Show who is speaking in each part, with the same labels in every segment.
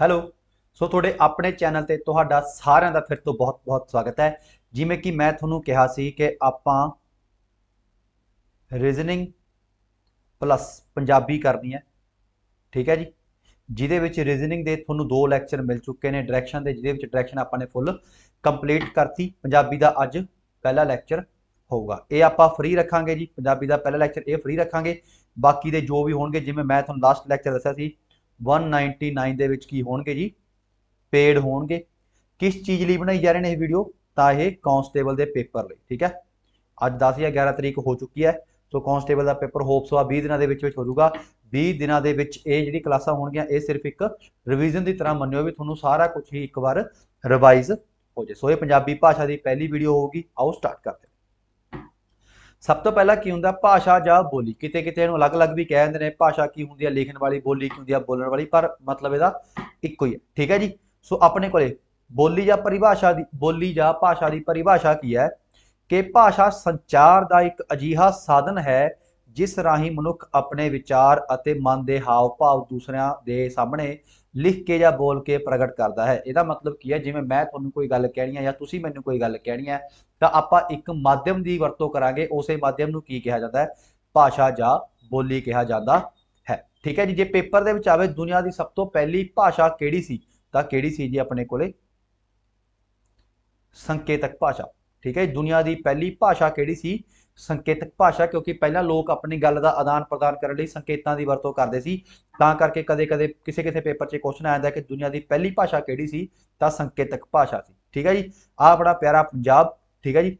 Speaker 1: hello so ਤੁਹਾਡੇ ਆਪਣੇ channel ਤੇ ਤੁਹਾਡਾ ਸਾਰਿਆਂ ਦਾ ਫਿਰ ਤੋਂ ਬਹੁਤ-ਬਹੁਤ ਸਵਾਗਤ ਹੈ ਜਿਵੇਂ ਕਿ ਮੈਂ ਤੁਹਾਨੂੰ ਕਿਹਾ ਸੀ ਕਿ ਆਪਾਂ ਰੀਜ਼ਨਿੰਗ ਪਲੱਸ ਪੰਜਾਬੀ ਕਰਨੀ ਹੈ ਠੀਕ ਹੈ ਜੀ ਜਿਹਦੇ ਵਿੱਚ ਰੀਜ਼ਨਿੰਗ ਦੇ ਤੁਹਾਨੂੰ ਦੋ ਲੈਕਚਰ ਮਿਲ ਚੁੱਕੇ ਨੇ ਡਾਇਰੈਕਸ਼ਨ ਦੇ ਜਿਹਦੇ ਵਿੱਚ ਡਾਇਰੈਕਸ਼ਨ ਆਪਾਂ ਨੇ ਫੁੱਲ ਕੰਪਲੀਟ ਕਰਤੀ ਪੰਜਾਬੀ ਦਾ ਅੱਜ ਪਹਿਲਾ ਲੈਕਚਰ ਹੋਊਗਾ ਇਹ ਆਪਾਂ ਫ੍ਰੀ ਰੱਖਾਂਗੇ ਜੀ ਪੰਜਾਬੀ ਦਾ ਪਹਿਲਾ ਲੈਕਚਰ ਇਹ ਫ੍ਰੀ ਰੱਖਾਂਗੇ ਬਾਕੀ ਦੇ ਜੋ ਵੀ ਹੋਣਗੇ ਜਿਵੇਂ ਮੈਂ ਤੁਹਾਨੂੰ ਲਾਸਟ ਲੈਕਚਰ ਦੱਸਿਆ ਸੀ 199 ਦੇ ਵਿੱਚ ਕੀ ਹੋਣਗੇ ਜੀ ਪੇਡ ਹੋਣਗੇ ਕਿਸ ਚੀਜ਼ ਲਈ ਬਣਾਈ ਜਾ ਰਹੇ ਨੇ ਇਹ ਵੀਡੀਓ ਤਾਂ ਇਹ ਕਾਂਸਟੇਬਲ ਦੇ ਪੇਪਰ ਲਈ ਠੀਕ ਹੈ ਅੱਜ 10 ਜਾਂ 11 ਤਰੀਕ ਹੋ ਚੁੱਕੀ ਹੈ ਸੋ ਕਾਂਸਟੇਬਲ ਦਾ ਪੇਪਰ ਹੋਪਸ ਆ 20 ਦਿਨਾਂ ਦੇ ਵਿੱਚ ਵਿੱਚ ਹੋ ਜਾਊਗਾ 20 ਦਿਨਾਂ ਦੇ ਵਿੱਚ ਇਹ ਜਿਹੜੀ ਕਲਾਸਾਂ ਹੋਣਗੀਆਂ ਇਹ ਸਿਰਫ ਇੱਕ ਰਿਵੀਜ਼ਨ ਦੀ ਤਰ੍ਹਾਂ ਮੰਨਿਓ ਵੀ ਤੁਹਾਨੂੰ ਸਾਰਾ ਕੁਝ ਹੀ ਇੱਕ ਵਾਰ ਰਿਵਾਈਜ਼ ਹੋ ਜੇ ਸੋ ਇਹ ਪੰਜਾਬੀ ਭਾਸ਼ਾ ਦੀ ਪਹਿਲੀ ਵੀਡੀਓ ਹੋਊਗੀ ਆਓ ਸਟਾਰਟ ਕਰਦੇ ਸਭ ਤੋਂ ਪਹਿਲਾਂ ਕੀ ਹੁੰਦਾ ਭਾਸ਼ਾ ਜਾਂ ਬੋਲੀ ਕਿਤੇ ਕਿਤੇ ਇਹਨੂੰ ਅਲੱਗ-ਅਲੱਗ ਵੀ ਕਹਿ ਦਿੰਦੇ ਨੇ ਭਾਸ਼ਾ ਕੀ ਹੁੰਦੀ ਹੈ ਲਿਖਣ ਵਾਲੀ ਬੋਲੀ ਕੀ ਹੁੰਦੀ ਹੈ ਬੋਲਣ ਵਾਲੀ ਪਰ ਮਤਲਬ ਇਹਦਾ ਇੱਕੋ ਹੀ ਹੈ ਠੀਕ ਹੈ ਜੀ ਸੋ ਆਪਣੇ ਕੋਲੇ ਬੋਲੀ ਜਾਂ ਪਰਿਭਾਸ਼ਾ ਦੀ ਬੋਲੀ ਜਾਂ ਭਾਸ਼ਾ ਦੀ ਪਰਿਭਾਸ਼ਾ ਕੀ ਹੈ ਕਿ ਭਾਸ਼ਾ ਸੰਚਾਰ ਦਾ ਇੱਕ ਅਜੀਹਾ ਸਾਧਨ ਹੈ ਜਿਸ ਰਾਹੀਂ ਮਨੁੱਖ ਆਪਣੇ ਵਿਚਾਰ ਅਤੇ ਮਨ ਦੇ ਹਾਵ-ਭਾਵ ਦੂਸਰਿਆਂ ਦੇ ਸਾਹਮਣੇ ਲਿਖ ਕੇ ਜਾਂ ਬੋਲ ਕੇ ਪ੍ਰਗਟ ਕਰਦਾ ਹੈ ਇਹਦਾ ਮਤਲਬ ਕੀ ਹੈ ਜਿਵੇਂ ਮੈਂ ਤੁਹਾਨੂੰ ਕੋਈ ਗੱਲ ਕਹਿਣੀ ਹੈ ਜਾਂ ਤੁਸੀਂ ਮੈਨੂੰ ਕੋਈ ਗੱਲ ਕਹਿਣੀ ਹੈ ਤਾਂ ਆਪਾਂ ਇੱਕ ਮਾਧਿਅਮ ਦੀ ਵਰਤੋਂ ਕਰਾਂਗੇ ਉਸੇ ਮਾਧਿਅਮ ਨੂੰ ਕੀ ਕਿਹਾ ਜਾਂਦਾ ਹੈ ਭਾਸ਼ਾ ਜਾਂ ਬੋਲੀ ਕਿਹਾ ਜਾਂਦਾ ਹੈ ਠੀਕ ਹੈ ਜੀ ਜੇ ਪੇਪਰ ਦੇ ਵਿੱਚ ਆਵੇ ਦੁਨੀਆ ਦੀ ਸਭ ਤੋਂ ਪਹਿਲੀ ਭਾਸ਼ਾ ਕਿਹੜੀ ਸੀ ਤਾਂ ਕਿਹੜੀ ਸੀ ਜੀ ਆਪਣੇ ਕੋਲੇ ਸੰਕੇਤਕ ਭਾਸ਼ਾ ਠੀਕ ਹੈ ਦੁਨੀਆ ਦੀ ਪਹਿਲੀ ਭਾਸ਼ਾ ਕਿਹੜੀ ਸੀ ਸੰਕੇਤਕ ਭਾਸ਼ਾ ਕਿਉਂਕਿ ਪਹਿਲਾਂ ਲੋਕ ਆਪਣੀ ਗੱਲ ਦਾ ਆਦਾਨ ਪ੍ਰਦਾਨ ਕਰਨ ਲਈ ਸੰਕੇਤਾਂ ਦੀ ਵਰਤੋਂ ਕਰਦੇ ਸੀ ਤਾਂ ਕਰਕੇ ਕਦੇ-ਕਦੇ ਕਿਸੇ-ਕਿਸੇ ਪੇਪਰ 'ਚ ਕੁਐਸਚਨ ਆ ਜਾਂਦਾ ਕਿ ਦੁਨੀਆ ਦੀ ਪਹਿਲੀ ਭਾਸ਼ਾ ਕਿਹੜੀ ਸੀ ਤਾਂ ਸੰਕੇਤਕ ਭਾਸ਼ਾ ਸੀ ਠੀਕ ਹੈ ਜੀ ਆਹ ਬੜਾ ਪਿਆਰਾ ਪੰਜਾਬ ਠੀਕ ਹੈ ਜੀ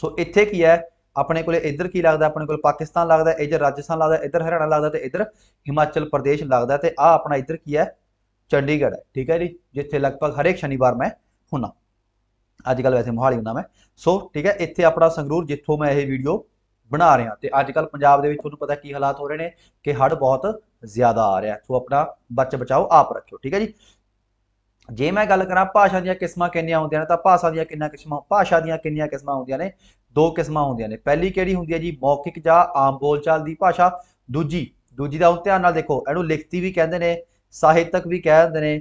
Speaker 1: ਸੋ ਇੱਥੇ ਕੀ ਹੈ ਆਪਣੇ ਕੋਲੇ ਇੱਧਰ ਕੀ ਲੱਗਦਾ ਆਪਣੇ ਕੋਲ ਪਾਕਿਸਤਾਨ ਲੱਗਦਾ ਇੱਧਰ ਰਾਜਸਥਾਨ ਲੱਗਦਾ ਇੱਧਰ ਹਰਿਆਣਾ ਲੱਗਦਾ ਤੇ ਇੱਧਰ ਹਿਮਾਚਲ ਪ੍ਰਦੇਸ਼ ਲੱਗਦਾ ਤੇ ਆਹ ਆਪਣਾ ਇੱਧਰ ਕੀ ਹੈ ਚੰਡੀਗੜ੍ਹ ਹੈ ਠੀਕ ਹੈ ਜੀ ਜਿੱਥੇ ਲਗਭਗ ਹਰੇਕ ਸ਼ਨੀਵਾਰ ਮੈਂ ਹੁਣਾ ਅੱਜ ਕੱਲ ਵੈਸੇ ਮੋਹਾਲੀ ਹੁੰਦਾ ਮੈਂ ਸੋ ਠੀਕ ਹੈ ਇੱਥੇ ਆਪਣਾ ਸੰਗਰੂਰ ਜਿੱਥੋਂ ਮੈਂ ਇਹ ਵੀਡੀਓ ਬਣਾ ਰਿਹਾ ਤੇ ਅੱਜ ਕੱਲ ਪੰਜਾਬ ਦੇ ਵਿੱਚ ਤੁਹਾਨੂੰ ਪਤਾ ਕੀ ਹਾਲਾਤ ਹੋ ਰਹੇ ਨੇ ਕਿ ਹੜ ਬਹੁਤ ਜ਼ਿਆਦਾ ਆ ਰਿਹਾ ਸੋ ਆਪਣਾ ਬਚ ਬਚਾਓ ਆਪ ਰੱਖਿਓ ਠੀਕ ਹੈ ਜੀ ਜੇ ਮੈਂ ਗੱਲ ਕਰਾਂ ਭਾਸ਼ਾ ਦੀਆਂ ਕਿਸਮਾਂ ਕਿੰਨੀਆਂ ਹੁੰਦੀਆਂ ਨੇ ਤਾਂ ਭਾਸ਼ਾ ਦੀਆਂ ਕਿੰਨੀਆਂ ਕਿਸਮਾਂ ਭਾਸ਼ਾ ਦੀਆਂ ਕਿੰਨੀਆਂ ਕਿਸਮਾਂ ਹੁੰਦੀਆਂ ਨੇ ਦੋ ਕਿਸਮਾਂ ਹੁੰਦੀਆਂ ਨੇ ਪਹਿਲੀ ਕਿਹੜੀ ਹੁੰਦੀ ਹੈ ਜੀ ਮੌਖਿਕ ਜਾਂ ਆਮ ਬੋਲਚਾਲ ਦੀ ਭਾਸ਼ਾ ਦੂਜੀ ਦੂਜੀ ਦਾ ਹੁਣ ਧਿਆਨ ਨਾਲ ਦੇਖੋ ਇਹਨੂੰ ਲਿਖਤੀ ਵੀ ਕਹਿੰਦੇ ਨੇ ਸਾਹਿਤਕ ਵੀ ਕਹਿੰਦੇ ਨੇ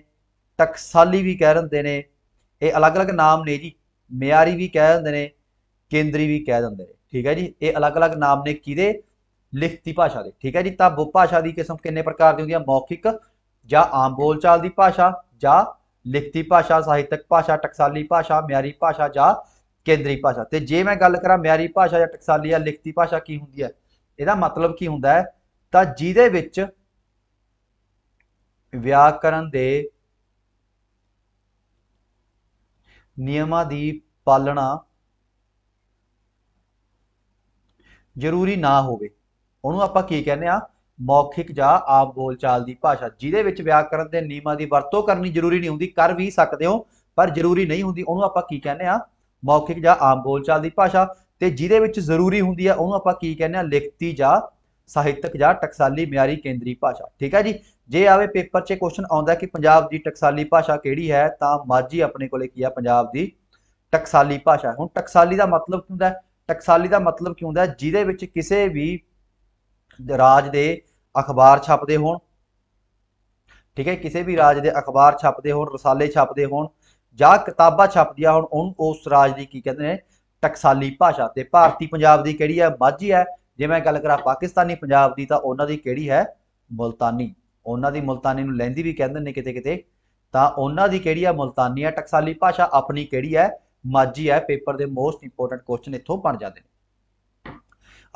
Speaker 1: ਟਕਸਾਲੀ ਵੀ ਕਹਿੰਦੇ ਨੇ ਇਹ ਅਲੱਗ-ਅਲੱਗ ਨਾਮ ਨੇ ਜੀ ਮਿਆਰੀ ਵੀ ਕਹਿ ਦਿੰਦੇ ਨੇ ਕੇਂਦਰੀ ਵੀ ਕਹਿ ਦਿੰਦੇ ਨੇ ਠੀਕ ਹੈ ਜੀ ਇਹ ਅਲੱਗ-ਅਲੱਗ ਨਾਮ ਨੇ ਕਿਹਦੇ ਲਿਖਤੀ ਭਾਸ਼ਾ ਦੇ ਠੀਕ ਹੈ ਜੀ ਤਾਂ ਬੋ ਭਾਸ਼ਾ ਦੀ ਕਿਸਮ ਕਿੰਨੇ ਪ੍ਰਕਾਰ ਦੀ ਹੁੰਦੀ ਹੈ ਮੌਖਿਕ ਜਾਂ ਆਮ ਬੋਲਚਾਲ ਦੀ ਭਾਸ਼ਾ ਜਾਂ ਲਿਖਤੀ ਭਾਸ਼ਾ ਸਾਹਿਤਕ ਭਾਸ਼ਾ ਟਕਸਾਲੀ ਭਾਸ਼ਾ ਮਿਆਰੀ ਭਾਸ਼ਾ ਜਾਂ ਕੇਂਦਰੀ ਭਾਸ਼ਾ ਤੇ ਜੇ ਮੈਂ ਗੱਲ ਕਰਾਂ ਮਿਆਰੀ ਭਾਸ਼ਾ ਜਾਂ ਟਕਸਾਲੀ ਜਾਂ ਲਿਖਤੀ ਭਾਸ਼ਾ ਕੀ ਹੁੰਦੀ ਹੈ ਇਹਦਾ ਮਤਲਬ ਕੀ ਹੁੰਦਾ ਹੈ ਤਾਂ ਜਿਹਦੇ ਵਿੱਚ ਵਿਆਕਰਨ ਦੇ ਨਿਯਮਾਂ ਦੀ ਪਾਲਣਾ ਜ਼ਰੂਰੀ ਨਾ ਹੋਵੇ ਉਹਨੂੰ ਆਪਾਂ ਕੀ ਕਹਿੰਦੇ ਆ ਮੌਖਿਕ ਜਾਂ ਆਪ ਬੋਲਚਾਲ ਦੀ ਭਾਸ਼ਾ ਜਿਹਦੇ ਵਿੱਚ ਵਿਆਕਰਨ ਦੇ ਨਿਯਮਾਂ ਦੀ ਵਰਤੋਂ ਕਰਨੀ ਜ਼ਰੂਰੀ ਨਹੀਂ ਹੁੰਦੀ ਕਰ ਵੀ ਸਕਦੇ ਹੋ ਪਰ ਜ਼ਰੂਰੀ ਨਹੀਂ ਹੁੰਦੀ ਉਹਨੂੰ ਆਪਾਂ ਕੀ ਕਹਿੰਦੇ ਆ ਮੌਖਿਕ ਜਾਂ ਆਮ ਬੋਲਚਾਲ ਦੀ ਭਾਸ਼ਾ ਤੇ ਜਿਹਦੇ ਵਿੱਚ ਜ਼ਰੂਰੀ ਹੁੰਦੀ ਆ ਉਹਨੂੰ ਆਪਾਂ ਕੀ ਕਹਿੰਦੇ ਆ ਲਿਖਤੀ ਜਾਂ ਸਾਹਿਤਕ ਜਾਂ ਟਕਸਾਲੀ ਮਿਆਰੀ ਕੇਂਦਰੀ ਭਾਸ਼ਾ ਠੀਕ ਹੈ ਜੀ ਜੇ ਆਵੇ ਪੇਪਰ 'ਚ ਕੁਐਸਚਨ ਆਉਂਦਾ ਕਿ ਪੰਜਾਬ ਦੀ ਟਕਸਾਲੀ ਭਾਸ਼ਾ ਕਿਹੜੀ ਹੈ ਤਾਂ ਮਾਝੀ ਆਪਣੇ ਕੋਲੇ ਕੀ ਆ ਪੰਜਾਬ ਦੀ ਟਕਸਾਲੀ ਭਾਸ਼ਾ ਹੁਣ ਟਕਸਾਲੀ ਦਾ ਮਤਲਬ ਕੀ ਹੁੰਦਾ ਟਕਸਾਲੀ ਦਾ ਮਤਲਬ ਕੀ ਹੁੰਦਾ ਜਿਹਦੇ ਵਿੱਚ ਕਿਸੇ ਵੀ ਰਾਜ ਦੇ ਅਖਬਾਰ ਛਾਪਦੇ ਹੋਣ ਠੀਕ ਹੈ ਕਿਸੇ ਵੀ ਰਾਜ ਦੇ ਅਖਬਾਰ ਛਾਪਦੇ ਹੋਣ ਰਸਾਲੇ ਛਾਪਦੇ ਹੋਣ ਜਾਂ ਕਿਤਾਬਾਂ ਛਾਪਦੀਆਂ ਹੋਣ ਉਹਨੂੰ ਉਸ ਰਾਜ ਦੀ ਕੀ ਕਹਿੰਦੇ ਨੇ ਟਕਸਾਲੀ ਭਾਸ਼ਾ ਤੇ ਭਾਰਤੀ ਪੰਜਾਬ ਦੀ ਕਿਹੜੀ ਹੈ ਮਾਝੀ ਹੈ ਜੇ ਮੈਂ ਗੱਲ ਕਰਾਂ ਪਾਕਿਸਤਾਨੀ ਪੰਜਾਬ ਦੀ ਤਾਂ ਉਹਨਾਂ ਦੀ ਕਿਹੜੀ ਹੈ ਮਲਤਾਨੀ ਉਹਨਾਂ ਦੀ ਮਲਤਾਨੀ ਨੂੰ ਲੈਂਦੀ ਵੀ ਕਹਿੰਦੇ ਨੇ ਕਿਤੇ ਕਿਤੇ ਤਾਂ ਉਹਨਾਂ ਦੀ ਕਿਹੜੀ ਆ ਮਲਤਾਨੀ ਆ ਟਕਸਾਲੀ ਭਾਸ਼ਾ ਆਪਣੀ ਕਿਹੜੀ ਹੈ ਮਾਝੀ ਹੈ ਪੇਪਰ ਦੇ ਮੋਸਟ ਇੰਪੋਰਟੈਂਟ ਕੁਐਸਚਨ ਇੱਥੋਂ ਬਣ ਜਾਂਦੇ ਨੇ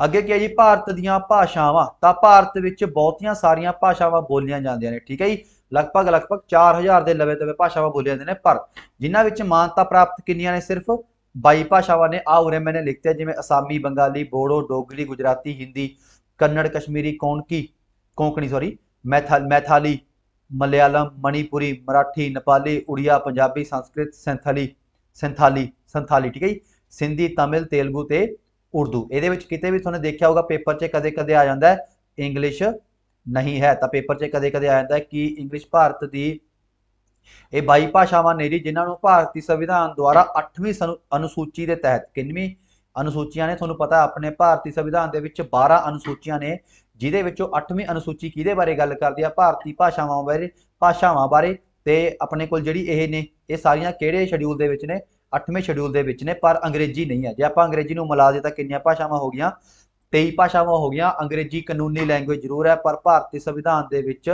Speaker 1: ਅੱਗੇ ਕੀ ਹੈ ਜੀ ਭਾਰਤ ਦੀਆਂ ਭਾਸ਼ਾਵਾਂ ਤਾਂ ਭਾਰਤ ਵਿੱਚ ਬਹੁਤੀਆਂ ਸਾਰੀਆਂ ਭਾਸ਼ਾਵਾਂ ਬੋਲੀਆਂ ਜਾਂਦੀਆਂ ਨੇ ਠੀਕ ਹੈ ਜੀ ਲਗਭਗ ਲਗਭਗ 4000 ਦੇ ਲਵੇ ਤਵੇ ਭਾਸ਼ਾਵਾਂ ਬੋਲੀਆਂ ਜਾਂਦੇ ਨੇ ਪਰ ਜਿਨ੍ਹਾਂ ਵਿੱਚ ਮਾਨਤਾ ਪ੍ਰਾਪਤ ਕਿੰਨੀਆਂ ਨੇ ਸਿਰਫ 22 ਭਾਸ਼ਾਵਾਂ ਨੇ ਆ ਉਰੇ ਮੈਨੇ ਲਿਖਤੇ ਜਿਵੇਂ ਅਸਾਮੀ ਬੰਗਾਲੀ ਬੋੜੋ ਡੋਗਰੀ ਗੁਜਰਾਤੀ ਹਿੰਦੀ ਕੰਨੜ ਕਸ਼ਮੀਰੀ ਕੋਂਕੀ ਕੋਂਕਣੀ ਸੌਰੀ ਮੈਥਲ ਮੈਥਾਲੀ ਮਲਿਆਲਮ ਮਣੀਪੁਰੀ ਮਰਾਠੀ ਨੇਪਾਲੀ ਉੜੀਆ ਪੰਜਾਬੀ ਸੰਸਕ੍ਰਿਤ ਸੰਥਾਲੀ ਸੰਥਾਲੀ ਸੰਥਾਲੀ ਠੀਕ ਹੈ ਜੀ ਸਿੰਧੀ ਤਾਮਿਲ ਤੇਲਗੂ ਤੇ ਉਰਦੂ ਇਹਦੇ ਵਿੱਚ ਕਿਤੇ ਵੀ ਤੁਹਾਨੂੰ ਦੇਖਿਆ ਹੋਗਾ ਪੇਪਰ 'ਚ ਕਦੇ-ਕਦੇ ਆ ਜਾਂਦਾ ਹੈ ਇੰਗਲਿਸ਼ ਨਹੀਂ ਹੈ ਤਾਂ ਪੇਪਰ 'ਚ ਕਦੇ-ਕਦੇ ਆ ਜਾਂਦਾ ਹੈ ਕਿ ਇੰਗਲਿਸ਼ ਭਾਰਤ ਦੀ ਇਹ 22 ਭਾਸ਼ਾਵਾਂ ਨੇ ਜਿਨ੍ਹਾਂ ਨੂੰ ਭਾਰਤੀ ਸੰਵਿਧਾਨ ਦੁਆਰਾ 8ਵੀਂ ਅਨੁਸੂਚੀ ਦੇ ਤਹਿਤ ਕਿੰਨੀ ਅਨੁਸੂਚੀਆਂ ਨੇ ਤੁਹਾਨੂੰ ਪਤਾ ਆਪਣੇ ਭਾਰਤੀ ਸੰਵਿਧਾਨ ਦੇ ਵਿੱਚ 12 ਅਨੁਸੂਚੀਆਂ ਨੇ ਜਿਹਦੇ ਵਿੱਚੋਂ 8ਵੀਂ ਅਨੁਸੂਚੀ ਕਿਹਦੇ ਬਾਰੇ ਗੱਲ ਕਰਦੀ ਆ ਭਾਰਤੀ ਭਾਸ਼ਾਵਾਂ ਬਾਰੇ ਭਾਸ਼ਾਵਾਂ ਬਾਰੇ ਤੇ ਆਪਣੇ ਕੋਲ ਜਿਹੜੀ ਇਹ ਨੇ ਇਹ ਸਾਰੀਆਂ ਕਿਹੜੇ ਸ਼ਡਿਊਲ ਦੇ ਵਿੱਚ ਨੇ 8ਵੇਂ ਸ਼ਡਿਊਲ ਦੇ ਵਿੱਚ ਨੇ ਪਰ ਅੰਗਰੇਜ਼ੀ ਨਹੀਂ ਆ ਜੇ ਆਪਾਂ ਅੰਗਰੇਜ਼ੀ ਨੂੰ ਮਿਲਾ ਦੇ ਤਾਂ ਕਿੰਨੀਆਂ ਭਾਸ਼ਾਵਾਂ ਹੋ ਗਈਆਂ 23 ਭਾਸ਼ਾਵਾਂ ਹੋ ਗਈਆਂ ਅੰਗਰੇਜ਼ੀ ਕਾਨੂੰਨੀ ਲੈਂਗੁਏਜ ਜ਼ਰੂਰ ਹੈ ਪਰ ਭਾਰਤੀ ਸੰਵਿਧਾਨ ਦੇ ਵਿੱਚ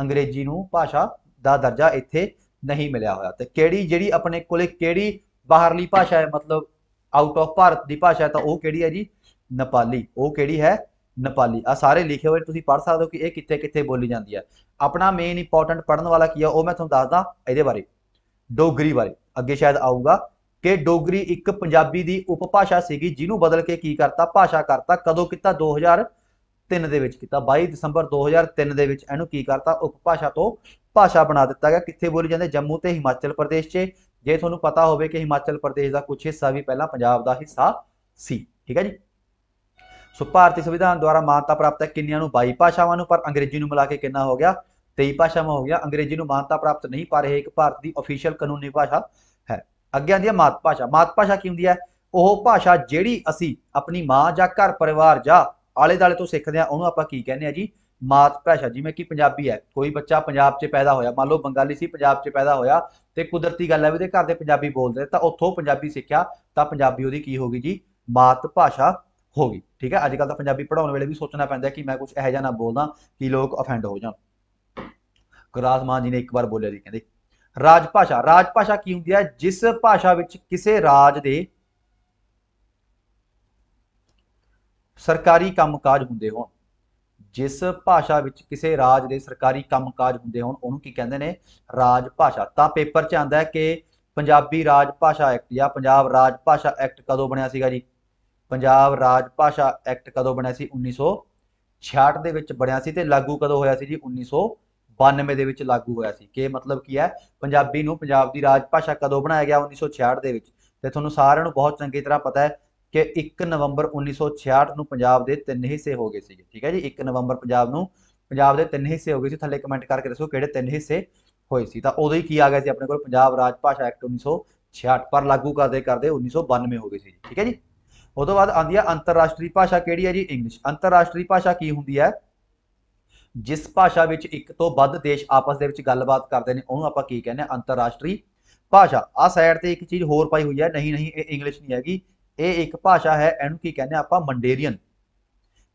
Speaker 1: ਅੰਗਰੇਜ਼ੀ ਨੂੰ ਭਾਸ਼ਾ ਦਾ ਦਰਜਾ ਇੱਥੇ ਨਹੀਂ ਮਿਲਿਆ ਹੋਇਆ ਤੇ ਕਿਹੜੀ ਜਿਹੜੀ ਆਪਣੇ ਕੋਲੇ ਕਿਹੜੀ ਬਾਹਰਲੀ ਭਾਸ਼ਾ ਹੈ ਮਤਲਬ ਆਊਟ ਆਫ ਭਾਰਤ ਦੀ ਭਾਸ਼ਾ ਤਾਂ ਉਹ ਕਿਹੜੀ ਹੈ ਜੀ ਨੇਪਾਲੀ ਉਹ ਕਿਹੜੀ ਹੈ ਨੇਪਾਲੀ ਆ ਸਾਰੇ ਲਿਖੇ ਹੋਏ ਤੁਸੀਂ ਪੜ੍ਹ ਸਕਦੇ ਹੋ ਕਿ ਇਹ ਕਿੱਥੇ ਕਿੱਥੇ ਬੋਲੀ ਜਾਂਦੀ ਹੈ ਆਪਣਾ ਮੇਨ ਇੰਪੋਰਟੈਂਟ ਪੜਨ ਵਾਲਾ ਕੀ ਆ ਉਹ ਮੈਂ ਤੁਹਾਨੂੰ ਦੱਸਦਾ ਇਹਦੇ ਬਾਰੇ ਡੋਗਰੀ ਬਾਰੇ ਅੱਗੇ ਸ਼ਾਇਦ ਆਊਗਾ ਕਿ ਡੋਗਰੀ ਇੱਕ ਪੰਜਾਬੀ ਦੀ ਉਪਭਾਸ਼ਾ ਸੀਗੀ ਜਿਹਨੂੰ ਬਦਲ ਕੇ ਕੀ ਕਰਤਾ ਭਾਸ਼ਾ ਕਰਤਾ ਕਦੋਂ ਕੀਤਾ 2003 ਦੇ ਵਿੱਚ ਕੀਤਾ 22 ਦਸੰਬਰ 2003 ਦੇ ਵਿੱਚ ਇਹਨੂੰ ਕੀ ਕਰਤਾ ਉਪਭਾਸ਼ਾ ਤੋਂ ਭਾਸ਼ਾ ਬਣਾ ਦਿੱਤਾ ਗਿਆ ਕਿੱਥੇ ਬੋਲੀ ਜਾਂਦੇ ਜੰਮੂ ਤੇ ਹਿਮਾਚਲ ਪ੍ਰਦੇਸ਼ 'ਚ ਜੇ ਤੁਹਾਨੂੰ ਪਤਾ ਹੋਵੇ ਕਿ ਹਿਮਾਚਲ ਪ੍ਰਦੇਸ਼ ਦਾ ਕੁਝ ਹਿੱਸਾ ਵੀ ਪਹਿਲਾਂ ਪੰਜਾਬ ਦਾ ਹਿੱਸਾ ਸੀ ਠੀਕ ਹੈ ਜੀ ਸੋ ਭਾਰਤੀ ਸੰਵਿਧਾਨ ਦੁਆਰਾ ਮਾਨਤਾ ਪ੍ਰਾਪਤ ਹੈ ਕਿੰਨੀਆਂ ਨੂੰ 22 ਭਾਸ਼ਾਵਾਂ ਨੂੰ ਪਰ ਅੰਗਰੇਜ਼ੀ ਨੂੰ ਮਿਲਾ ਕੇ ਕਿੰਨਾ ਹੋ ਗਿਆ 23 ਭਾਸ਼ਾਵਾਂ ਹੋ ਗਿਆ ਅੰਗਰੇਜ਼ੀ ਨੂੰ ਮਾਨਤਾ ਪ੍ਰਾਪਤ ਨਹੀਂ ਪਰ ਇਹ ਇੱਕ ਭਾਰਤ ਦੀ ਅਫੀਸ਼ੀਅਲ ਕਾਨੂੰਨੀ ਭਾਸ਼ਾ ਹੈ ਅੱਗੇ ਆਂਦੀ ਹੈ ਮਾਤ ਭਾਸ਼ਾ ਮਾਤ ਭਾਸ਼ਾ ਕੀ ਹੁੰਦੀ ਹੈ ਉਹ ਭਾਸ਼ਾ ਜਿਹੜੀ ਅਸੀਂ ਆਪਣੀ ਮਾਂ ਜਾਂ ਘਰ ਪਰਿਵਾਰ ਜਾਂ ਆਲੇ ਦਾਲੇ ਤੋਂ ਸਿੱਖਦੇ ਆ ਉਹਨੂੰ ਆਪਾਂ ਕੀ ਕਹਿੰਦੇ ਆ ਜੀ ਮਾਤ ਭਾਸ਼ਾ ਜਿਵੇਂ ਕਿ ਪੰਜਾਬੀ ਹੈ ਕੋਈ ਬੱਚਾ ਪੰਜਾਬ 'ਚ ਪੈਦਾ ਹੋਇਆ ਮੰਨ ਲਓ ਬੰਗਾਲੀ ਸੀ ਪੰਜਾਬ 'ਚ ਪੈਦਾ ਹੋਇਆ ਤੇ ਕੁਦਰਤੀ ਗੱਲ ਹੈ ਵੀ ਉਹਦੇ ਘਰ ਦੇ ਪੰਜਾਬੀ ਬੋਲਦੇ ਤਾਂ ਉੱਥੋਂ ਪੰਜਾਬੀ ਸਿੱਖਿਆ ਤਾਂ ਪੰਜਾਬੀ ਉਹਦੀ ਕੀ ਹੋ ਗਈ ਜੀ ਮਾਤ ਭਾਸ਼ਾ ਹੋ ਗਈ ਠੀਕ ਹੈ ਅੱਜ ਕੱਲ ਤਾਂ ਪੰਜਾਬੀ ਪੜਾਉਣ ਵੇਲੇ ਵੀ ਸੋਚਣਾ ਪੈਂਦਾ ਕਿ ਮੈਂ ਕੁਝ ਇਹੋ ਜਿਹਾ ਨਾ ਬੋਲਦਾ ਕਿ ਲੋਕ ਅਫੈਂਡ ਹੋ ਜਾਣ ਗੁਰਦਾਸ ਮਾਨ ਜੀ ਨੇ ਇੱਕ ਵਾਰ ਬੋਲਿਆ ਜੀ ਕਹਿੰਦੇ ਰਾਜ ਭਾਸ਼ਾ ਰਾਜ ਭਾਸ਼ਾ ਕੀ ਹੁੰਦੀ ਹੈ ਜਿਸ ਭਾਸ਼ਾ ਵਿੱਚ ਕਿਸੇ ਰਾਜ ਦੇ ਸਰਕਾਰੀ ਕੰਮਕਾਜ ਹੁੰਦੇ ਹੋਣ ਜਿਸ ਭਾਸ਼ਾ ਵਿੱਚ ਕਿਸੇ ਰਾਜ ਦੇ ਸਰਕਾਰੀ ਕੰਮਕਾਜ ਹੁੰਦੇ ਹੋਣ ਉਹਨੂੰ ਕੀ ਕਹਿੰਦੇ ਨੇ ਰਾਜ ਭਾਸ਼ਾ ਤਾਂ ਪੇਪਰ 'ਚ ਆਂਦਾ ਹੈ ਕਿ ਪੰਜਾਬੀ ਰਾਜ ਭਾਸ਼ਾ ਐਕਟ ਜਾਂ ਪੰਜਾਬ ਰਾਜ ਭਾਸ਼ਾ ਐਕਟ ਕਦੋਂ ਬਣਿਆ ਸੀਗਾ ਜੀ ਪੰਜਾਬ ਰਾਜ ਭਾਸ਼ਾ ਐਕਟ ਕਦੋਂ ਬਣਿਆ ਸੀ 1966 ਦੇ ਵਿੱਚ ਬਣਿਆ ਸੀ ਤੇ ਲਾਗੂ ਕਦੋਂ ਹੋਇਆ ਸੀ ਜੀ 1992 ਦੇ ਵਿੱਚ ਲਾਗੂ ਹੋਇਆ ਸੀ ਕਿ ਮਤਲਬ ਕੀ ਹੈ ਪੰਜਾਬੀ ਨੂੰ ਪੰਜਾਬ ਦੀ ਰਾਜ ਭਾਸ਼ਾ ਕਦੋਂ ਬਣਾਇਆ ਗਿਆ 1966 ਦੇ ਵਿੱਚ ਤੇ ਤੁਹਾਨੂੰ ਸਾਰਿਆਂ ਨੂੰ ਬਹੁਤ ਚੰਗੀ ਤਰ੍ਹਾਂ ਪਤਾ ਹੈ ਕਿ 1 ਨਵੰਬਰ 1966 ਨੂੰ ਪੰਜਾਬ ਦੇ ਤਿੰਨ ਹਿੱਸੇ ਹੋ ਗਏ ਸੀ ਠੀਕ ਹੈ ਜੀ 1 ਨਵੰਬਰ ਪੰਜਾਬ ਨੂੰ ਪੰਜਾਬ ਦੇ ਤਿੰਨ ਹਿੱਸੇ ਹੋ ਗਏ ਸੀ ਥੱਲੇ ਕਮੈਂਟ ਕਰਕੇ ਦੱਸੋ ਕਿਹੜੇ ਤਿੰਨ ਹਿੱਸੇ ਹੋਏ ਸੀ ਤਾਂ ਉਦੋਂ ਹੀ ਕੀ ਆ ਗਿਆ ਸੀ ਆਪਣੇ ਕੋਲ ਪੰਜਾਬ ਰਾਜ ਭਾਸ਼ਾ ਐਕਟ 1966 ਪਰ ਲਾਗੂ ਕਰਦੇ ਕਰਦੇ 1992 ਹੋ ਗਏ ਸੀ ਠੀਕ ਹੈ ਜੀ ਉਦੋਂ ਬਾਅਦ ਆਂਦੀ ਹੈ ਅੰਤਰਰਾਸ਼ਟਰੀ ਭਾਸ਼ਾ ਕਿਹੜੀ ਹੈ ਜੀ ਇੰਗਲਿਸ਼ ਅੰਤਰਰਾਸ਼ਟਰੀ ਭਾਸ਼ਾ ਕੀ ਹੁੰਦੀ ਹੈ ਜਿਸ ਭਾਸ਼ਾ ਵਿੱਚ ਇੱਕ ਤੋਂ ਵੱਧ ਦੇਸ਼ ਆਪਸ ਦੇ ਵਿੱਚ ਗੱਲਬਾਤ ਕਰਦੇ ਨੇ ਉਹਨੂੰ ਆਪਾਂ ਕੀ ਕਹਿੰਦੇ ਆ ਅੰਤਰਰਾਸ਼ਟਰੀ ਭਾਸ਼ਾ ਆ ਸਾਈਡ ਤੇ ਇੱਕ ਚੀਜ਼ ਹੋਰ ਪਾਈ ਹੋਈ ਹੈ ਨਹੀਂ ਨਹੀਂ ਇਹ ਇੰਗਲਿਸ਼ ਨਹੀਂ ਹੈਗੀ ਇਹ ਇੱਕ ਭਾਸ਼ਾ ਹੈ ਇਹਨੂੰ ਕੀ ਕਹਿੰਦੇ ਆ ਆਪਾਂ ਮੰਡੇਰੀਅਨ